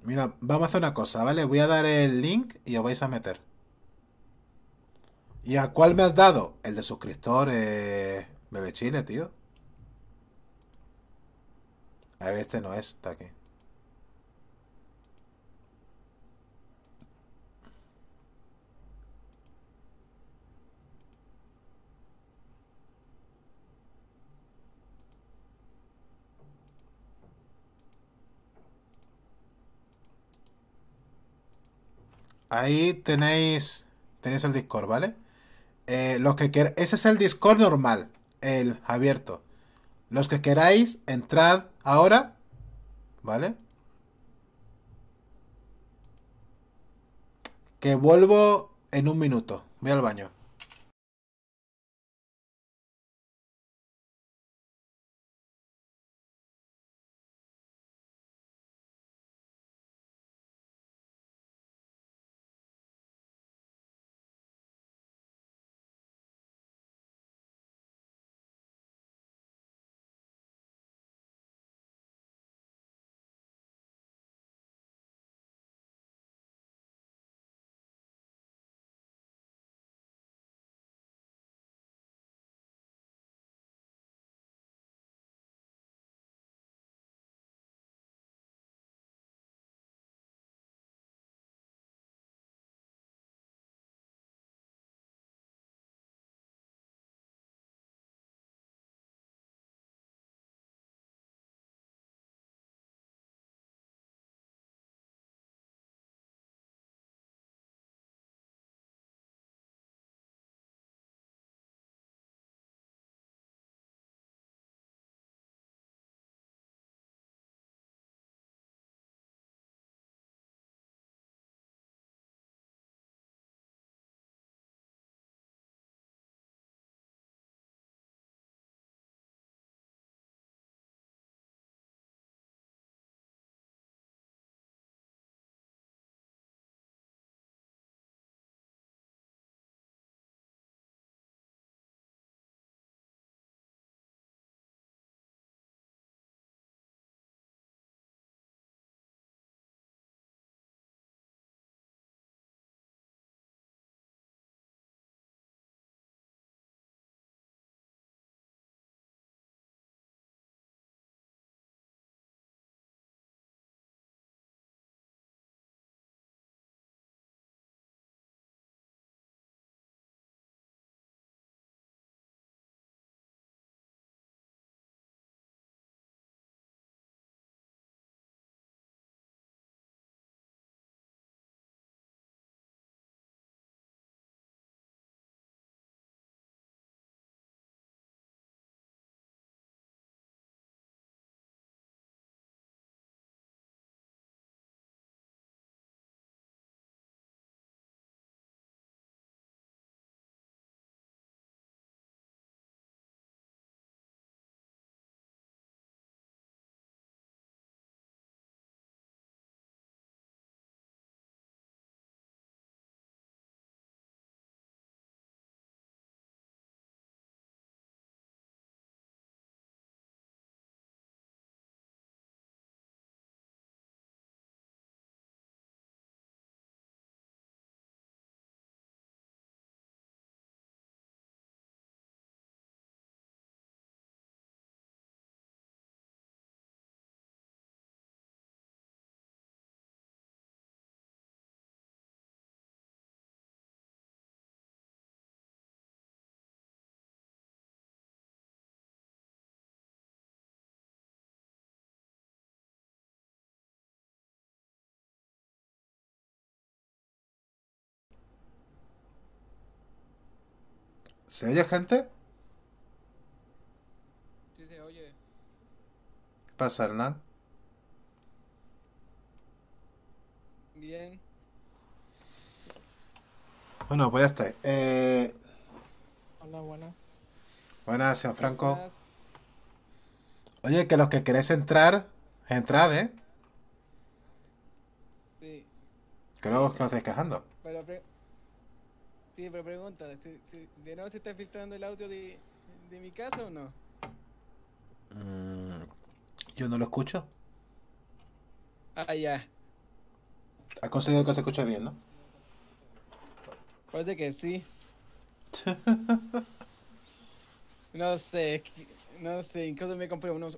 Mira, vamos a hacer una cosa, ¿vale? Voy a dar el link y os vais a meter. ¿Y a cuál me has dado? El de suscriptores... eh, Bebe Chile, tío. A ver, este no es, está aquí. Ahí tenéis, tenéis el Discord, ¿vale? Eh, los que quer Ese es el Discord normal, el abierto. Los que queráis, entrad ahora, ¿vale? Que vuelvo en un minuto. Voy al baño. ¿Se oye gente? Sí, se oye. Pasa, Hernán. Bien. Bueno, pues ya está. Eh... Hola, buenas. Buenas, señor Franco. Oye, que los que queréis entrar, entrad, ¿eh? Sí. Creo que os estáis quejando. pero... Sí, pero ¿de nuevo se está filtrando el audio de, mi casa o no? Mm, yo no lo escucho. Ah, ya. Has conseguido que se escuche bien, ¿no? Parece que sí. no sé, no sé, incluso me compré unos,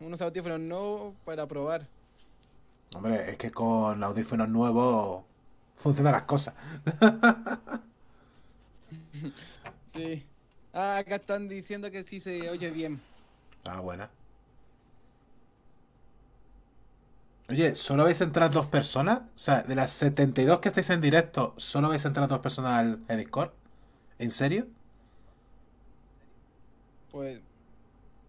unos audífonos nuevos para probar. Hombre, es que con audífonos nuevos funcionan las cosas. sí. Ah, acá están diciendo que sí se oye bien. Ah, buena. Oye, ¿solo vais a entrar dos personas? O sea, de las 72 que estáis en directo, ¿solo vais a entrar dos personas al, Discord? ¿En serio? Pues.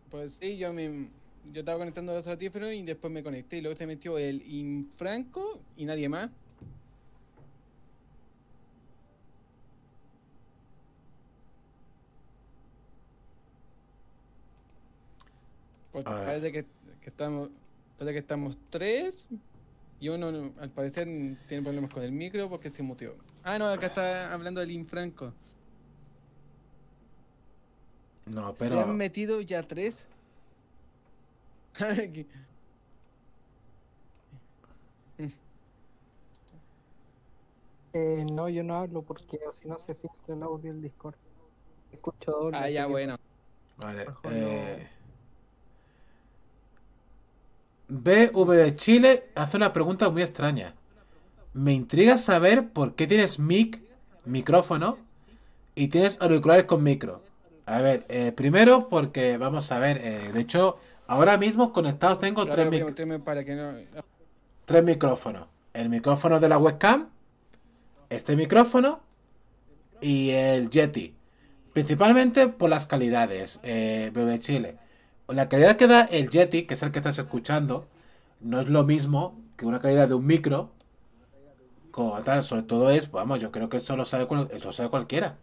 Pues sí, yo me. Yo estaba conectando los audífonos y después me conecté y luego se metió el Infranco y nadie más. pues ah. parece que, estamos. Parece que estamos tres. Y uno al parecer tiene problemas con el micro porque se mutió. Ah, no, acá está hablando el Infranco. No, pero. han metido ya tres? eh, no, yo no hablo porque si no se filtra el audio del Discord. Escucho Ah, ya, bueno. Vale. Eh... BV de Chile hace una pregunta muy extraña. Me intriga saber por qué tienes mic, micrófono, y tienes auriculares con micro. A ver, eh, primero porque vamos a ver, eh, de hecho, ahora mismo conectados tengo tres, mic tres micrófonos. El micrófono de la webcam, este micrófono y el Yeti. Principalmente por las calidades, eh, de Chile la calidad que da el Yeti, que es el que estás escuchando, no es lo mismo que una calidad de un micro. Como tal, sobre todo es, vamos, yo creo que eso lo sabe, eso cualquiera.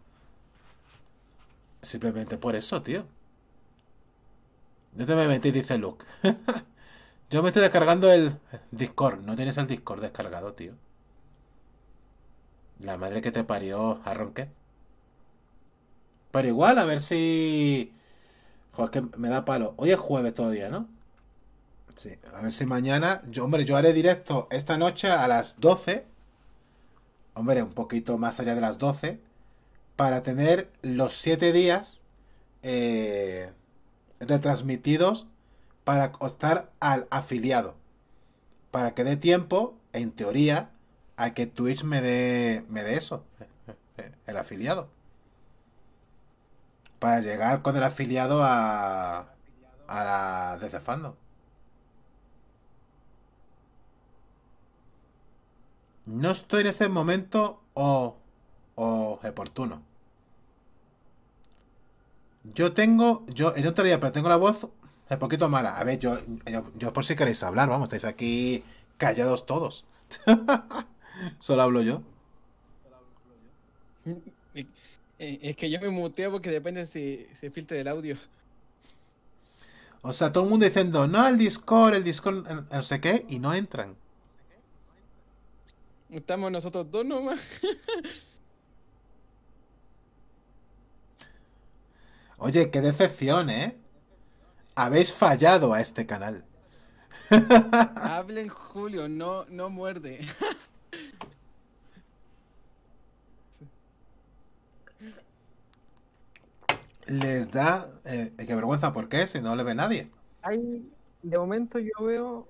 Simplemente por eso, tío. No te me metí, dice Luke. yo me estoy descargando el Discord. No tienes el Discord descargado, tío. La madre que te parió, Arronque. Pero igual, a ver si Joder, es que me da palo. Hoy es jueves todavía, ¿no? Sí, a ver si mañana. Yo, hombre, yo haré directo esta noche a las 12. Hombre, un poquito más allá de las 12. Para tener los 7 días eh, retransmitidos para estar al afiliado. Para que dé tiempo, en teoría, a que Twitch me dé, me dé eso. El afiliado para llegar con el afiliado a, a la desde No estoy en ese momento o, o oportuno. Yo tengo, yo en otro día, pero tengo la voz un poquito mala. A ver, yo, yo, yo por si queréis hablar, vamos, estáis aquí callados todos. Solo hablo yo. Eh, es que yo me muteo porque depende si se filtra el audio. O sea, todo el mundo diciendo, no, el Discord, el Discord, no sé qué, y no entran. Estamos nosotros dos nomás. Oye, qué decepción, ¿eh? Habéis fallado a este canal. Hablen Julio, no, no muerde. les da eh, qué vergüenza por qué si no le ve nadie hay de momento yo veo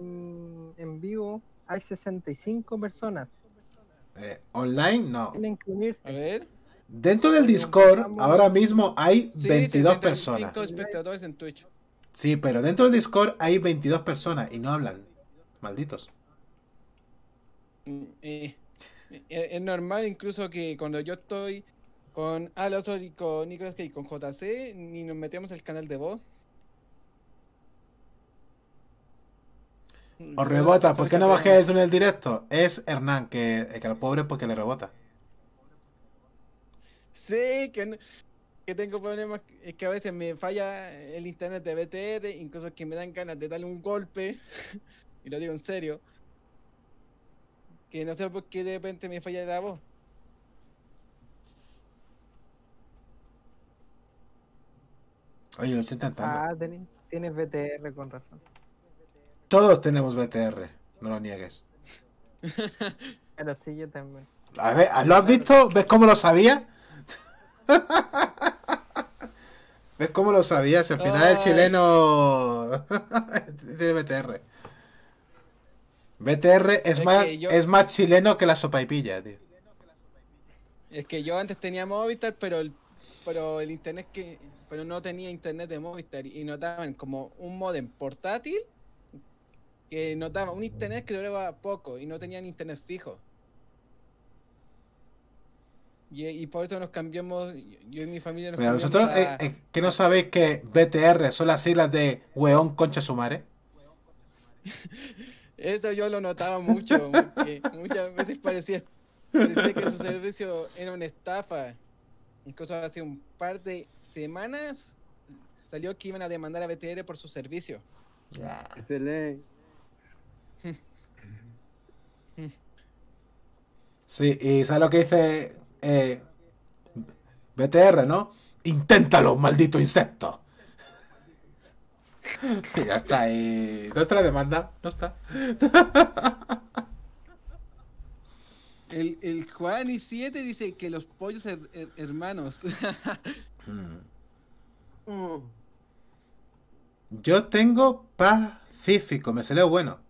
en, vivo hay 65 personas eh, online no a ver dentro del Discord ahora mismo hay 22 personas sí pero dentro del Discord hay 22 personas y no hablan malditos mm, eh, es normal incluso que cuando yo estoy con Alonso y con Nicolas y con JC, ni nos metíamos el canal de voz. O rebota, ¿por qué no bajé el directo? Es Hernán, que, que al pobre porque pues, le rebota. Sí, que, tengo problemas, es eh, que a veces me falla el internet de BTR, incluso que me dan ganas de darle un golpe, y lo digo en serio, que no sé por qué de repente me falla la voz. Oye, lo estoy intentando. Ah, tienes BTR con razón. Todos tenemos BTR, no lo niegues. Pero sí, yo también. A ver, ¿lo has visto? ¿Ves cómo lo sabía? ¿Ves cómo lo sabías? Al final el chileno tiene BTR. BTR es, más, es más chileno que la sopaipilla, tío. Es que yo antes tenía Movistar, pero el pero el internet que pero no tenía internet de Movistar y notaban como un modem portátil que notaba un internet que duraba poco y no tenían internet fijo. Y, por eso nos cambiamos, yo y mi familia nos Mira, nosotros, eh, eh, que no sabéis que BTR son las siglas de Weón Concha Sumare? Esto yo lo notaba mucho, muchas veces parecía, parecía que su servicio era una estafa incluso hace un par de semanas salió que iban a demandar a BTR por su servicio. Yeah. Excelente. Sí, y ¿sabes lo que dice eh, BTR, no? Inténtalo, maldito insecto. y ya está, y nuestra demanda no está. El, Juan y 7 dice que los pollos hermanos. Mm. Yo tengo Pacífico, me salió bueno.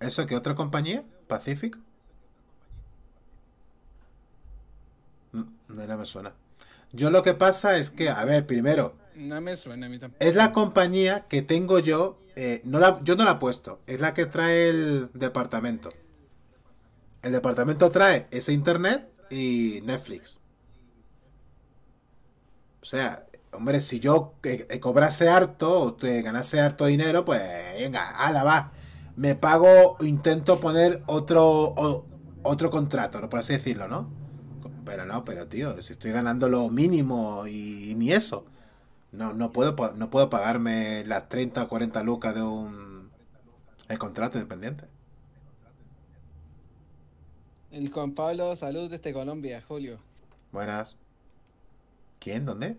¿Eso que otra compañía? ¿Pacífico? No, no me suena. Yo lo que pasa es que, a ver, primero. No me suena a mí tampoco. Es la compañía que tengo yo. Eh, no yo no la he puesto. Es la que trae el departamento. El departamento trae ese internet y Netflix. O sea, hombre, si yo eh, eh, cobrase harto, o ganase harto dinero, pues venga, ala va. Me pago, intento poner otro otro contrato, por así decirlo, ¿no? Pero no, pero tío, si estoy ganando lo mínimo y, ni eso. No, no puedo no puedo pagarme las 30 o 40 lucas de un el contrato independiente. El Juan Pablo, salud desde Colombia, Julio. Buenas. ¿Quién? ¿Dónde?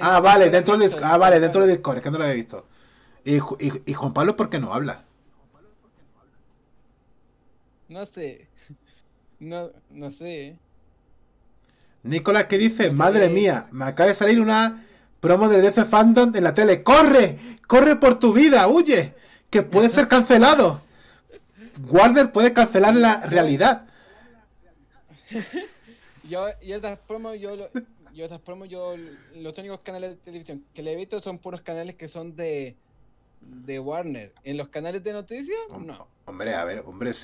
Ah, ah, vale, dentro del Discord. vale, dentro del Discord, que no lo había visto. Y, Juan Pablo, ¿por qué no habla? No sé. No, no sé. Nicolás, ¿qué dice? Madre mía, me acaba de salir una promo de DC Fandom en la tele. ¡Corre! ¡Corre por tu vida! ¡Huye! ¡Que puede ser cancelado! Warner puede cancelar la realidad. yo, yo estas promos, yo, yo los únicos canales de televisión que le he visto son puros canales que son de de Warner. En los canales de noticias, no. Hombre, a ver, hombre, a ver,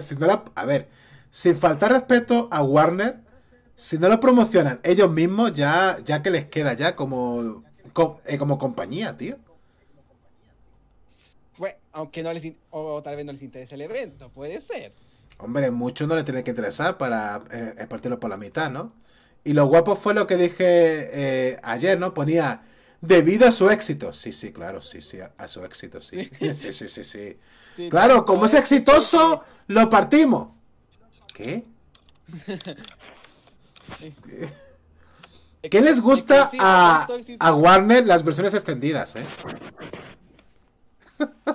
si no la, sin faltar respeto a Warner, si no lo promocionan ellos mismos, ya, ya que les queda ya como, eh, como compañía, tío aunque no les o, tal vez no les interese el evento, puede ser. Hombre, mucho no le tiene que interesar para eh, partirlo por la mitad, ¿no? Y lo guapo fue lo que dije eh, ayer, ¿no? Ponía debido a su éxito. Sí, sí, claro, sí, sí, a, su éxito, sí. Sí, sí, sí, sí. claro, como es exitoso, lo partimos. ¿Qué? ¿Qué les gusta a, a Warner las versiones extendidas, eh?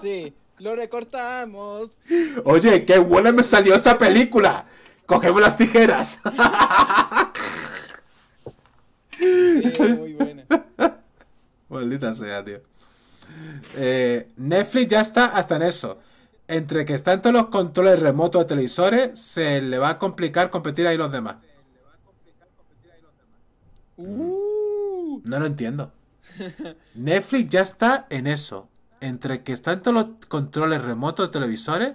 Sí, lo recortamos. Oye, qué buena me salió esta película. Cogemos las tijeras. muy buena. Maldita sea, tío. Eh, Netflix ya está hasta en eso. Entre que están todos los controles remotos de televisores, se le va a complicar competir ahí los demás. Uh. No lo entiendo. Netflix ya está en eso entre que están todos los controles remotos de televisores.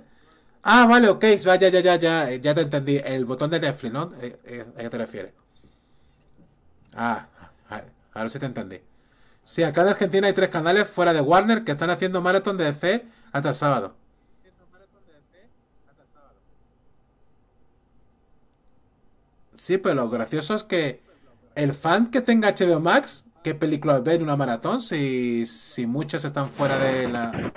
Ah, vale, ok, vaya, ya, ya, ya, eh, ya te entendí. El botón de Netflix, ¿no? Eh, eh, ¿A qué te refieres? Ah, ah, ah, ahora sí te entendí. Sí, acá en Argentina hay tres canales fuera de Warner que están haciendo maratón de DC e hasta el sábado. Sí, pero lo gracioso es que el fan que tenga HBO Max ¿Qué películas ver en una maratón si, muchas están fuera de la...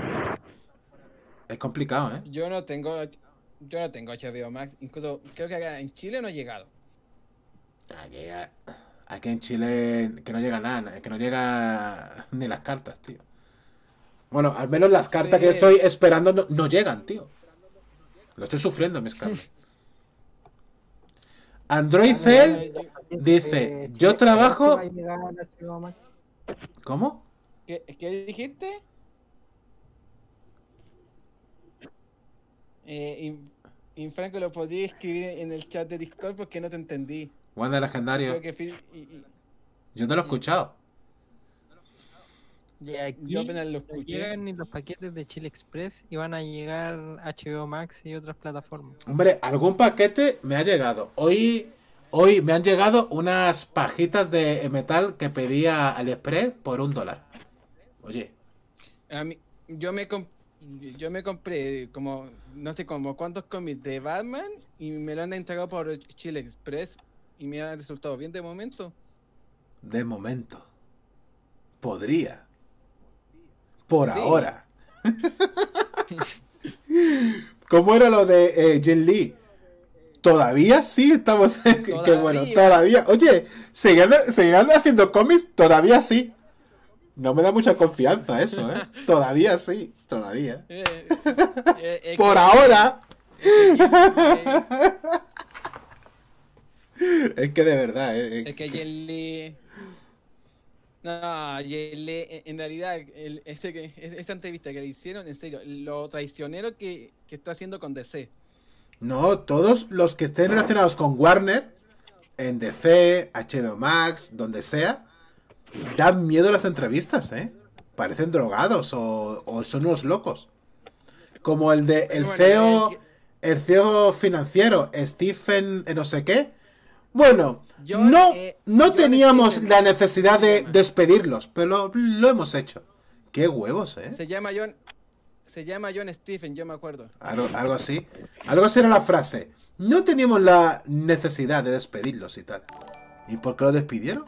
Es complicado, ¿eh? Yo no tengo... Yo no tengo HBO Max. Incluso creo que en Chile no ha llegado. Aquí, en Chile que no llega nada, que no llega ni las cartas, tío. Bueno, al menos las cartas que estoy esperando no, llegan, tío. Lo estoy sufriendo, mis cartas. Android Cell... Ah, Dice, eh, yo trabajo... ¿Cómo? ¿Qué, dijiste? Eh, Franco, lo podía escribir en el chat de Discord porque no te entendí. Wanda legendario. Yo no lo he mm. escuchado. yo apenas lo escuché. Llegan los paquetes de Chile Express y van a llegar HBO Max y otras plataformas. Hombre, algún paquete me ha llegado. Hoy Hoy me han llegado unas pajitas de metal que pedía Express por un dólar. Oye. yo me yo me compré como no sé como cuántos cómics de Batman y me lo han entregado por Chile Express y me ha resultado bien de momento. De momento. Podría. Por ahora. ¿Cómo era lo de eh, Lee? todavía sí estamos. que bueno, todavía. Oye, ¿seguirán, haciendo cómics? Todavía sí. No me da mucha confianza eso, ¿eh? todavía sí, todavía. Eh, eh, eh, Por ahora. es que de verdad. Es que Jelly. No, Yele, en realidad, este este, esta entrevista que le hicieron, en serio, lo traicionero que, que está haciendo con DC. No, todos los que estén relacionados con Warner, en DC, HBO Max, donde sea, dan miedo a las entrevistas, ¿eh? Parecen drogados o, son unos locos. Como el de el CEO, e eh, el CEO financiero, Stephen eh, no sé qué. Bueno, no, eh, no teníamos la necesidad de despedirlos, pero lo, lo hemos hecho. Qué huevos, ¿eh? Se llama John se llama John Stephen, yo me acuerdo. Algo, así. Algo así era la frase. No teníamos la necesidad de despedirlos y tal. ¿Y por qué lo despidieron?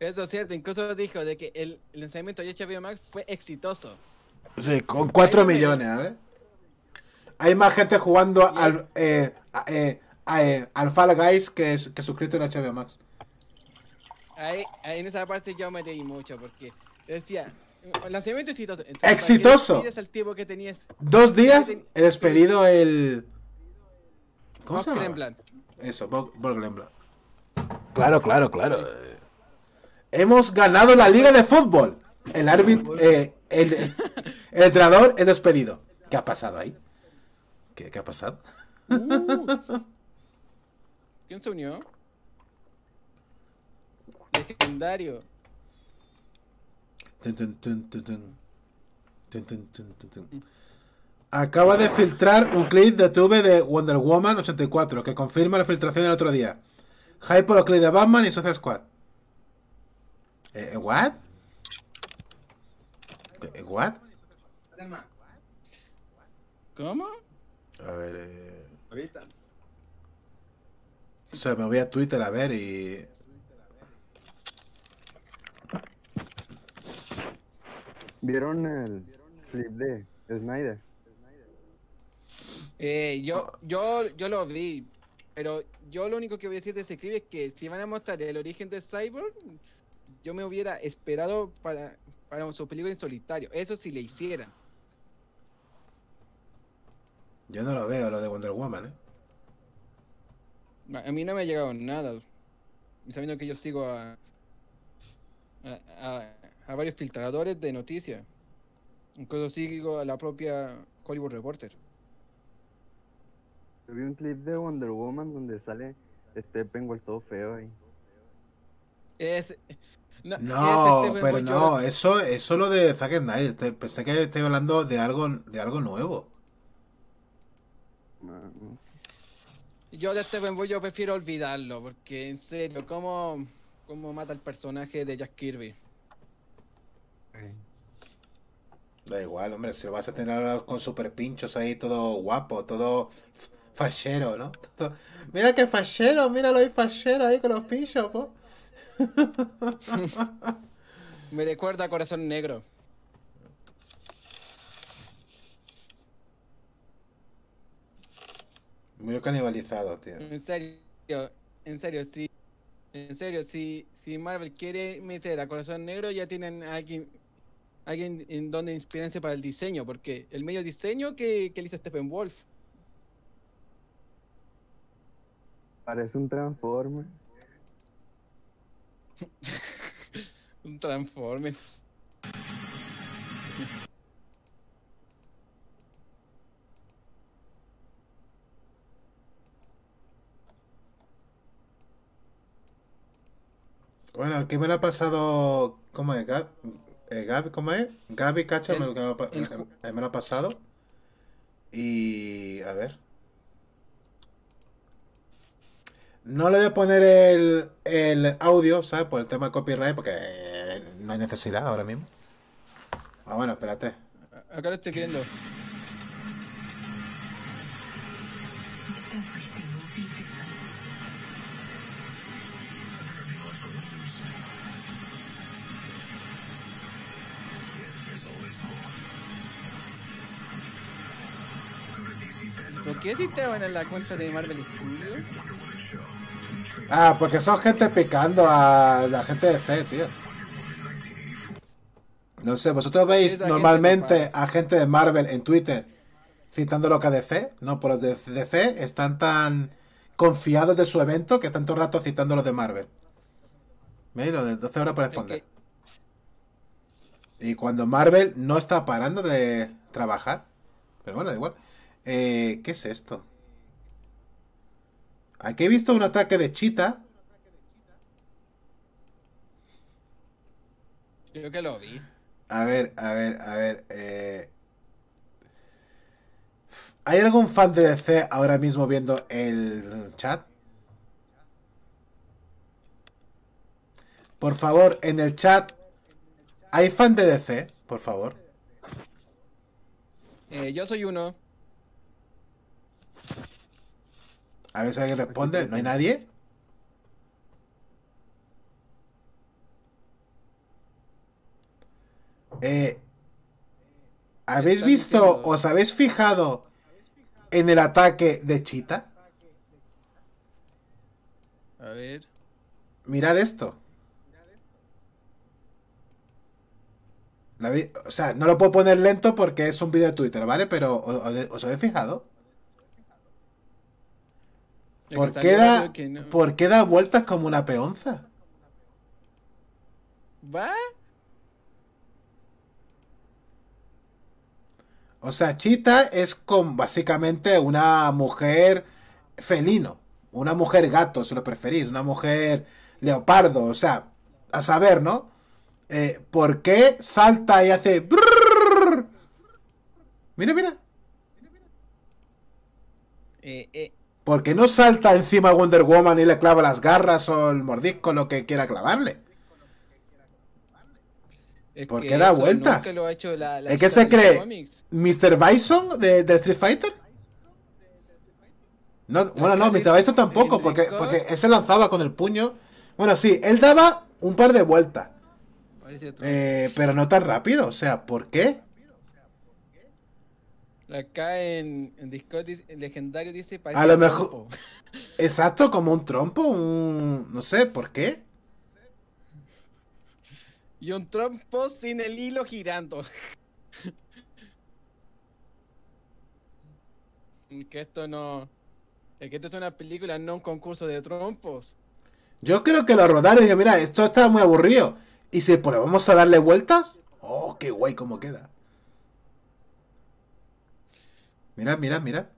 Eso es cierto, incluso dijo de que el lanzamiento de HBO Max fue exitoso. Sí, con 4 millones, a ¿eh? ver. Hay más gente jugando al, eh, eh, eh, al Fall Guys que, suscrito a HBO Max. Ahí, en esa parte yo me leí mucho porque decía, Lanzamiento exitoso. que tenías? Dos días he despedido el. ¿Cómo se llama? Eso, Bob, Claro, claro, claro. Hemos ganado la liga de fútbol. El árbitro. Eh, el, el, entrenador he despedido. ¿Qué ha pasado ahí? ¿Qué, ha pasado? Uh. ¿Quién se unió? El secundario. Acaba de filtrar un clip de TV de Wonder Woman 84 que confirma la filtración del otro día. Hype por los clips de Batman y Suicide Squad. Eh, eh ¿What? Eh, ¿What? ¿Cómo? A ver. Eh... Ahorita. O sea, me voy a Twitter a ver y. ¿Vieron el clip de Snyder? Eh, yo, yo, yo lo vi, pero yo lo único que voy a decir de ese clip es que si van a mostrar el origen de Cyborg, yo me hubiera esperado para, para su película en solitario. Eso si le hicieran. Yo no lo veo, lo de Wonder Woman, ¿eh? A mí no me ha llegado nada. Sabiendo que yo sigo a, a a varios filtradores de noticias. Incluso sigo a la propia Hollywood Reporter. vi un clip de Wonder Woman donde sale este todo feo ahí. no, este pero no, eso, es lo de Zack Snyder. Pensé que estoy hablando de algo, de algo nuevo. Yo de este yo prefiero olvidarlo, porque en serio, ¿cómo, cómo mata el personaje de Jack Kirby? Da igual, hombre, si lo vas a tener con super pinchos ahí, todo guapo, todo fallero, ¿no? Mira que fachero, míralo ahí fallero ahí con los pinchos, po. Me recuerda a Corazón Negro. Muy canibalizado, tío. En serio, en serio, sí. En serio, si, si Marvel quiere meter a Corazón Negro, ya tienen a alguien alguien en donde inspirarse para el diseño, porque el medio diseño que, le hizo Stephen Wolf. Parece un transforme. un transforme. Bueno, ¿qué me lo ha pasado? ¿Cómo es? Eh, Gaby, ¿Cómo es? Gaby Cacha me, lo, me, lo ha pasado. Y a ver. No le voy a poner el, el audio, ¿sabes? Por el tema de copyright, porque eh, no hay necesidad ahora mismo. Ah, bueno, espérate. Acá lo estoy viendo. qué en la cuenta de Marvel Ah, porque son gente picando a la gente de C, tío. No sé, vosotros veis normalmente a gente de Marvel en Twitter citando lo que DC, ¿no? Por los de DC están tan confiados de su evento que están todo el rato citando los de Marvel. Menos de 12 horas para responder. Y cuando Marvel no está parando de trabajar. Pero bueno, da igual. Eh, ¿Qué es esto? Aquí he visto un ataque de chita. Yo que lo vi. A ver, a ver, a ver. Eh. ¿Hay algún fan de DC ahora mismo viendo el chat? Por favor, en el chat. ¿Hay fan de DC? Por favor. Eh, yo soy uno. A ver si alguien responde. ¿No hay nadie? Eh, ¿Habéis visto, os habéis fijado en el ataque de Chita? A ver. Mirad esto. o sea, no lo puedo poner lento porque es un vídeo de Twitter, ¿vale? Pero os habéis fijado? ¿Por qué, da, vueltas como una peonza? ¿Va? O sea, Chita es con básicamente una mujer felino, una mujer gato, si lo preferís, una mujer leopardo, o sea, a saber, ¿no? Eh, ¿Por qué salta y hace... Mira, mira. Eh, eh, porque no salta encima Wonder Woman y le clava las garras o el mordisco, lo que quiera clavarle. ¿Por porque da vueltas. ¿En qué se cree? ¿Mr. Bison de, Street Fighter? bueno, no, Mr. Bison tampoco, porque, porque él se lanzaba con el puño. Bueno, sí, él daba un par de vueltas. Eh, pero no tan rápido, o sea, ¿por qué? Acá en, Discord legendario dice A lo mejor. Exacto, como un trompo, un... no sé por qué. Y un trompo sin el hilo girando. que esto no. que esto es una película, no un concurso de trompos. Yo creo que lo rodaron y mira, esto está muy aburrido. Y si pues, vamos a darle vueltas, oh, qué guay cómo queda. Mira, mira, mira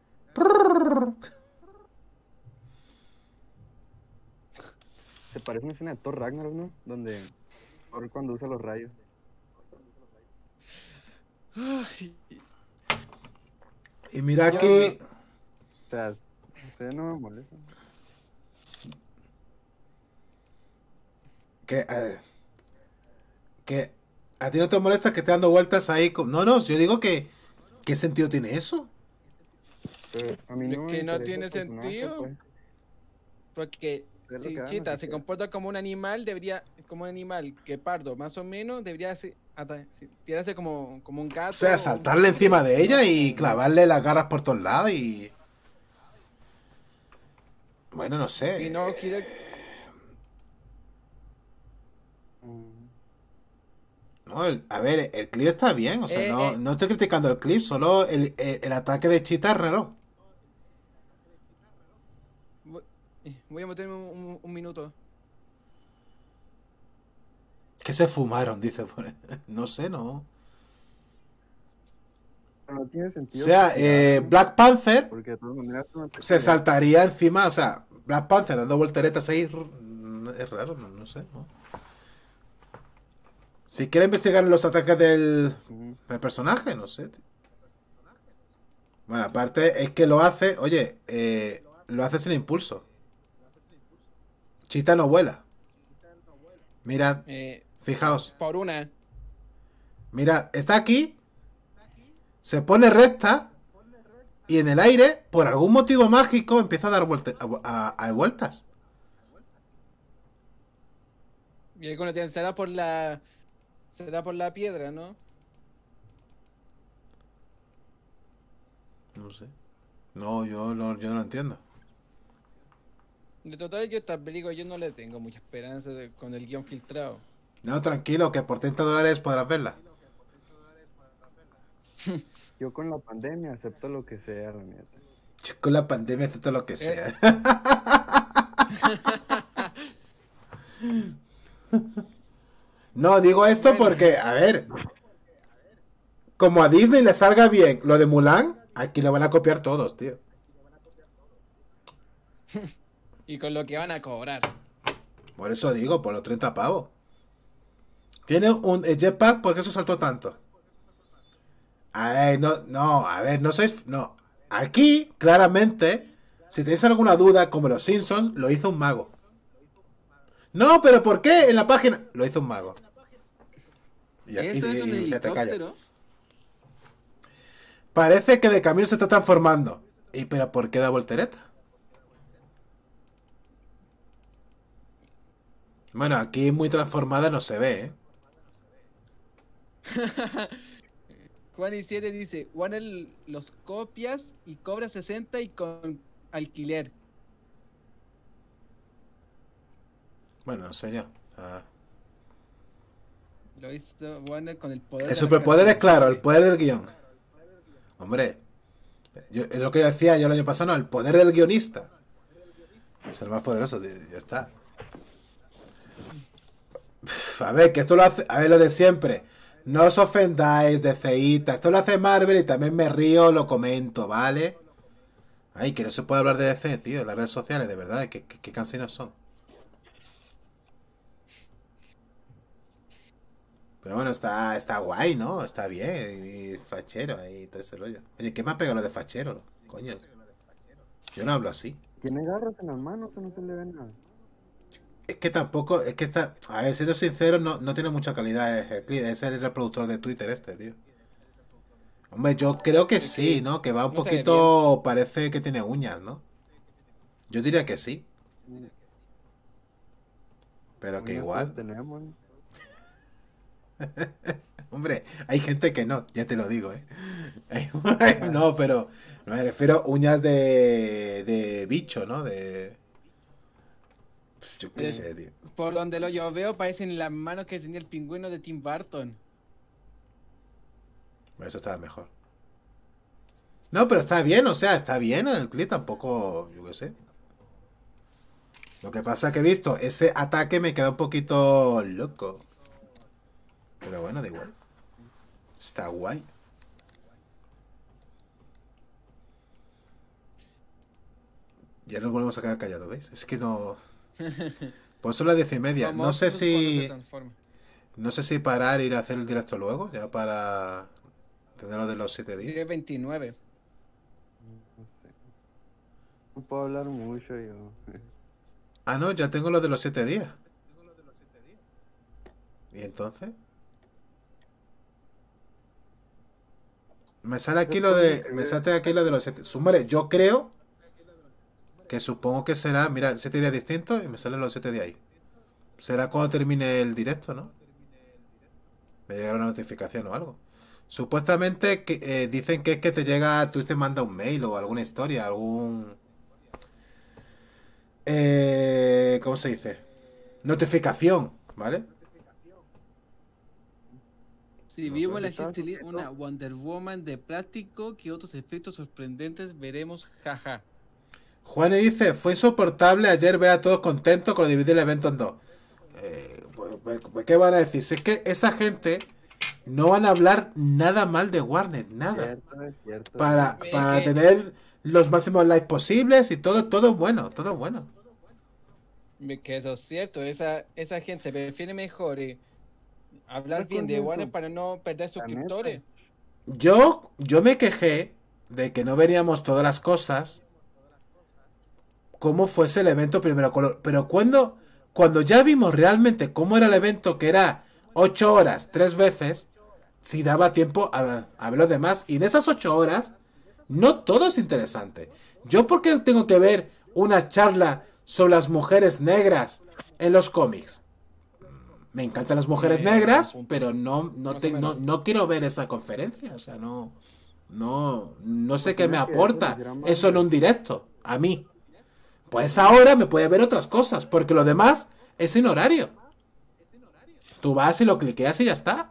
Se parece una escena de Thor Ragnarok, ¿no? Donde Thor cuando usa los rayos. Y mira que... O sea, ustedes no me molestan. Que... Eh, que... A ti no te molesta que te dando vueltas ahí. Con... No, no, yo digo que... ¿Qué sentido tiene eso? Es que no tiene sentido. Pues. Porque si Chita se comporta como un animal, debería, como un animal que pardo, más o menos, debería tirarse como, como un gato. O sea, saltarle encima de ella y clavarle las garras por todos lados y. Bueno, no sé. Y no quiere... No, a ver, el clip está bien, o sea, eh, no, eh. no, estoy criticando el clip, solo el, el, el ataque de Chita es raro. Voy a meterme un, un, minuto. Que se fumaron, dice. Pues. No sé, no. tiene sentido. O sea, eh, Black Panther se saltaría encima. O sea, Black Panther dando volteretas ahí es raro, no, sé. ¿no? Si quiere investigar los ataques del, personaje, no sé. Bueno, aparte es que lo hace, oye, eh, lo hace sin impulso. Chita no vuela. Mirad, eh, fijaos. Por una. Mirad, está aquí, se pone recta y en el aire, por algún motivo mágico, empieza a dar a, vueltas. Y el será por la. Será por la piedra, ¿no? No sé. No, yo, no, yo no entiendo. De total, yo esta película yo no le tengo mucha esperanza con el guión filtrado. No, tranquilo, que por 30 dólares podrás verla. Yo con la pandemia acepto lo que sea, la con la pandemia acepto lo que eh. sea. no, digo esto porque, a ver, como a Disney le salga bien lo de Mulan, aquí lo van a copiar todos, tío. Y con lo que van a cobrar. Por eso digo, por los 30 pavos. Tiene un jetpack, ¿por qué eso saltó tanto? A ver, no, no, a ver, no sois. No. Aquí, claramente, si tenéis alguna duda, como los Simpsons, lo hizo un mago. No, pero ¿por qué? En la página. Lo hizo un mago. Y, aquí, le Parece que de camino se está transformando. ¿Y pero por qué da voltereta? Bueno, aquí muy transformada no se ve, ¿eh? Juan dice, Warner los copias y cobra 60 y con alquiler. Bueno, no sé yo. Lo hizo Warner con el poder. El superpoder es claro, el poder del guion Hombre, es lo que decía yo el año pasado, el poder del guionista. Es el más poderoso, ya está. A ver, que esto lo hace. A ver, lo de siempre. No os ofendáis de ceita. Esto lo hace Marvel y también me río, lo comento, ¿vale? Ay, que no se puede hablar de DC, tío. Las redes sociales, de verdad, qué, qué, son. Pero bueno, está, está guay, ¿no? Está bien. Y fachero y todo ese rollo. Oye, ¿qué más pegado lo de fachero? Coño. Yo no hablo así. Tiene garras en las manos, no se le ve nada es que tampoco, es que está, a ver, siendo sincero, no, tiene mucha calidad es, es el reproductor de Twitter este, tío. Hombre, yo creo que sí, ¿no? Que va un poquito, parece que tiene uñas, ¿no? Yo diría que sí. Pero que igual. Hombre, hay gente que no, ya te lo digo, ¿eh? no, pero me refiero a uñas de, de bicho, ¿no? De... Yo qué sé, tío. Por donde lo yo veo, parecen las manos que tenía el pingüino de Tim Burton. Eso está mejor. No, pero está bien, o sea, está bien en el clip, tampoco, yo qué sé. Lo que pasa que he visto, ese ataque me queda un poquito loco. Pero bueno, da igual. Está guay. Ya nos volvemos a quedar callado, ¿veis? Es que no... Pues son las diez y media. No, sé si. No sé si parar Y e ir a hacer el directo luego, ya para tener lo de los siete días. Es 29. No puedo hablar mucho yo. Ah, no, ya tengo lo de los 7 días. ¿Y entonces? Me sale aquí lo de. Me sale aquí lo de los 7 Súmale, yo creo que supongo que será, mira, siete días distintos y me salen los siete de ahí. Será cuando termine el directo, ¿no? Me llegará una notificación o algo. Supuestamente que, eh, dicen que es que te llega, tú te manda un mail o alguna historia, algún... Eh, ¿Cómo se dice? Notificación, ¿vale? Si vimos la gente una Wonder Woman de plástico que otros efectos sorprendentes veremos, jaja. Juan dice, fue insoportable ayer ver a todos contentos con dividir el evento en dos. Eh, ¿Qué van a decir? Si es que esa gente no van a hablar nada mal de Warner, nada. Para, tener los máximos likes posibles y todo, todo bueno, todo bueno. Que eso es cierto, esa, esa gente prefiere mejor hablar bien de Warner para no perder suscriptores. Yo, yo me quejé de que no veríamos todas las cosas cómo fuese el evento primero Pero cuando, cuando ya vimos realmente cómo era el evento, que era ocho horas, tres veces, si daba tiempo a, ver los demás. Y en esas ocho horas, no todo es interesante. Yo porque tengo que ver una charla sobre las mujeres negras en los cómics. Me encantan las mujeres negras, pero no, no, no, quiero ver esa conferencia. O sea, no, no, no sé pues qué me aporta eso en un directo, a mí pues ahora me puede ver otras cosas, porque lo demás es sin horario. Tú vas y lo cliqueas y ya está.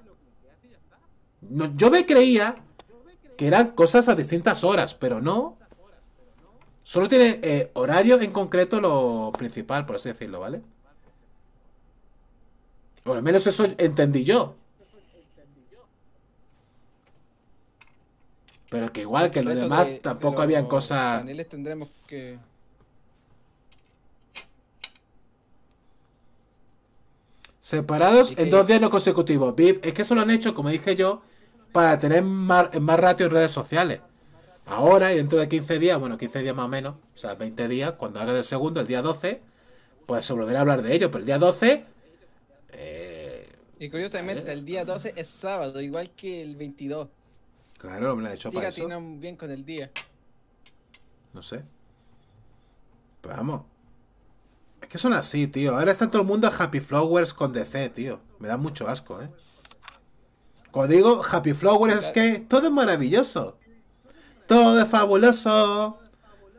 yo me creía que eran cosas a distintas horas, pero no. Solo tiene eh, horario en concreto lo principal, por así decirlo, ¿vale? Por lo menos eso entendí yo. Pero que igual que lo demás tampoco había habían cosas... tendremos que... Separados en dos días no consecutivos. VIP, es que eso lo han hecho, como dije yo, para tener más, ratio en redes sociales. Ahora, y dentro de 15 días, bueno, 15 días más o menos, o sea, 20 días, cuando haga el segundo, el día 12, pues se volverá a hablar de ello. Pero el día 12. Eh, y curiosamente, eh. el día 12 es sábado, igual que el 22. Claro, me lo he hecho para eso. bien con el día. No sé. vamos, que son así, tío. Ahora está todo el mundo a Happy Flowers con DC, tío. Me da mucho asco, ¿eh? Código Happy Flowers es que todo es maravilloso. Todo es fabuloso.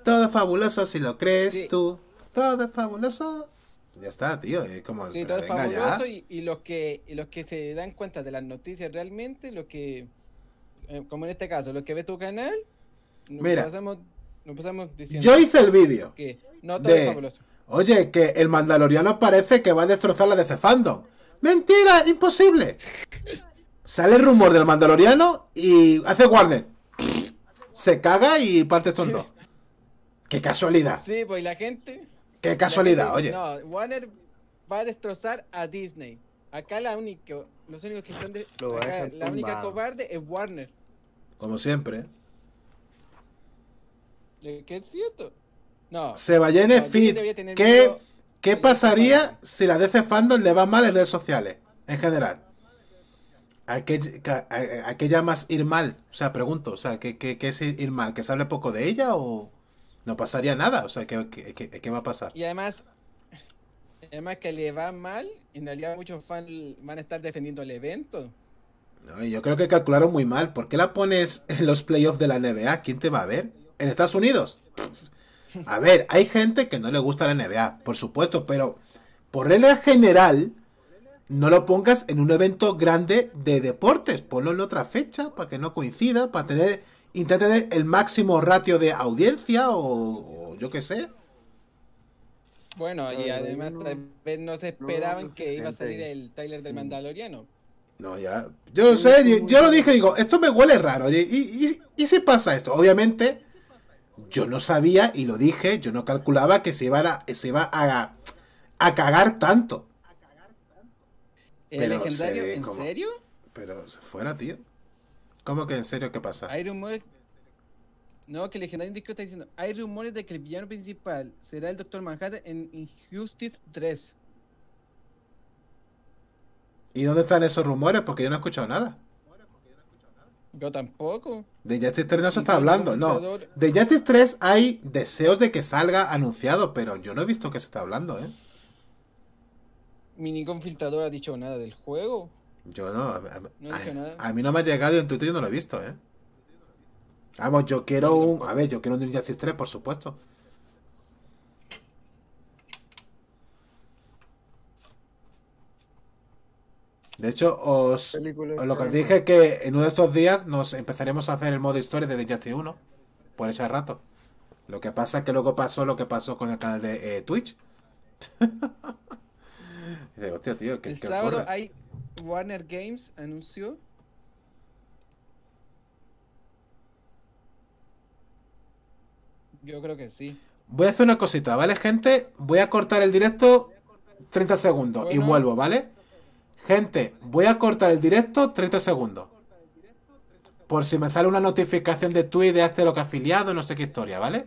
Todo es fabuloso si lo crees tú. Todo es fabuloso. Ya está, tío. Es como, sí, todo es fabuloso y, los que, los que se dan cuenta de las noticias realmente, los que, eh, como en este caso, los que ve tu canal, nos Mira, pasamos diciendo... Yo hice el vídeo. no todo es fabuloso Oye, que el mandaloriano parece que va a destrozar la de Cefandom. ¡Mentira! ¡Imposible! Sale el rumor del mandaloriano y hace Warner. Se caga y parte dos. ¡Qué casualidad! Sí, pues la gente. ¡Qué casualidad, oye! No, Warner va a destrozar a Disney. Acá la única, los únicos que están de, la única cobarde es Warner. Como siempre. Eh, ¿Qué es cierto? No. Se vaya en el feed. ¿Qué, pasaría si la DC Fandom le va mal en redes sociales? En general. ¿A qué, llamas ir mal? O sea, pregunto, o sea, ¿qué, es ir mal? ¿Que se hable poco de ella o no pasaría nada? O sea, ¿qué, qué, va a pasar? Y además, además que le va mal, en realidad muchos fans van a estar defendiendo el evento. No, yo creo que calcularon muy mal. ¿Por qué la pones en los playoffs de la NBA? ¿Quién te va a ver? ¿En Estados Unidos? A ver, hay gente que no le gusta la NBA, por supuesto, pero por regla general, no lo pongas en un evento grande de deportes. Ponlo en otra fecha para que no coincida, para tener, intentar tener el máximo ratio de audiencia o, yo qué sé. Bueno, y además no se esperaban que iba a salir el trailer del mm. Mandaloriano. No, ya. Yo lo sé, yo, lo dije, digo, esto me huele raro. ¿Y, y si pasa esto? Obviamente yo no sabía y lo dije, yo no calculaba que se iba a, se va a, a cagar tanto. ¿El legendario en serio? Pero fuera, tío. ¿Cómo que en serio qué pasa? Hay rumores. No, que el legendario en está diciendo. Hay rumores de que el villano principal será el Dr. Manhattan en Injustice 3. ¿Y dónde están esos rumores? Porque yo no he escuchado nada. Yo tampoco. De Justice 3 no se está hablando, no. De Justice 3 hay deseos de que salga anunciado, pero yo no he visto que se está hablando, ¿eh? Mini Confiltrador ha dicho nada del juego. Yo no. A, mí no me ha llegado y en Twitter yo no lo he visto, ¿eh? Vamos, yo quiero un. A ver, yo quiero un Justice 3, por supuesto. De hecho, os, lo que os dije es que en uno de estos días nos empezaremos a hacer el modo historia de Justice 1 por ese rato. Lo que pasa es que luego pasó lo que pasó con el canal de eh, Twitch. hostia, tío, ¿qué, el sábado hay Warner Games anunció Yo creo que sí. Voy a hacer una cosita, ¿vale, gente? Voy a cortar el directo 30 segundos y vuelvo, ¿vale? Gente, voy a cortar el directo 30 segundos. Por si me sale una notificación de Twitter de este lo que afiliado, no sé qué historia, ¿vale?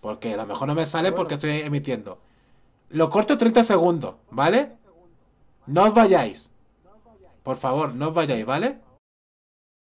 Porque a lo mejor no me sale porque estoy emitiendo. Lo corto 30 segundos, ¿vale? No os vayáis. Por favor, no os vayáis, ¿vale?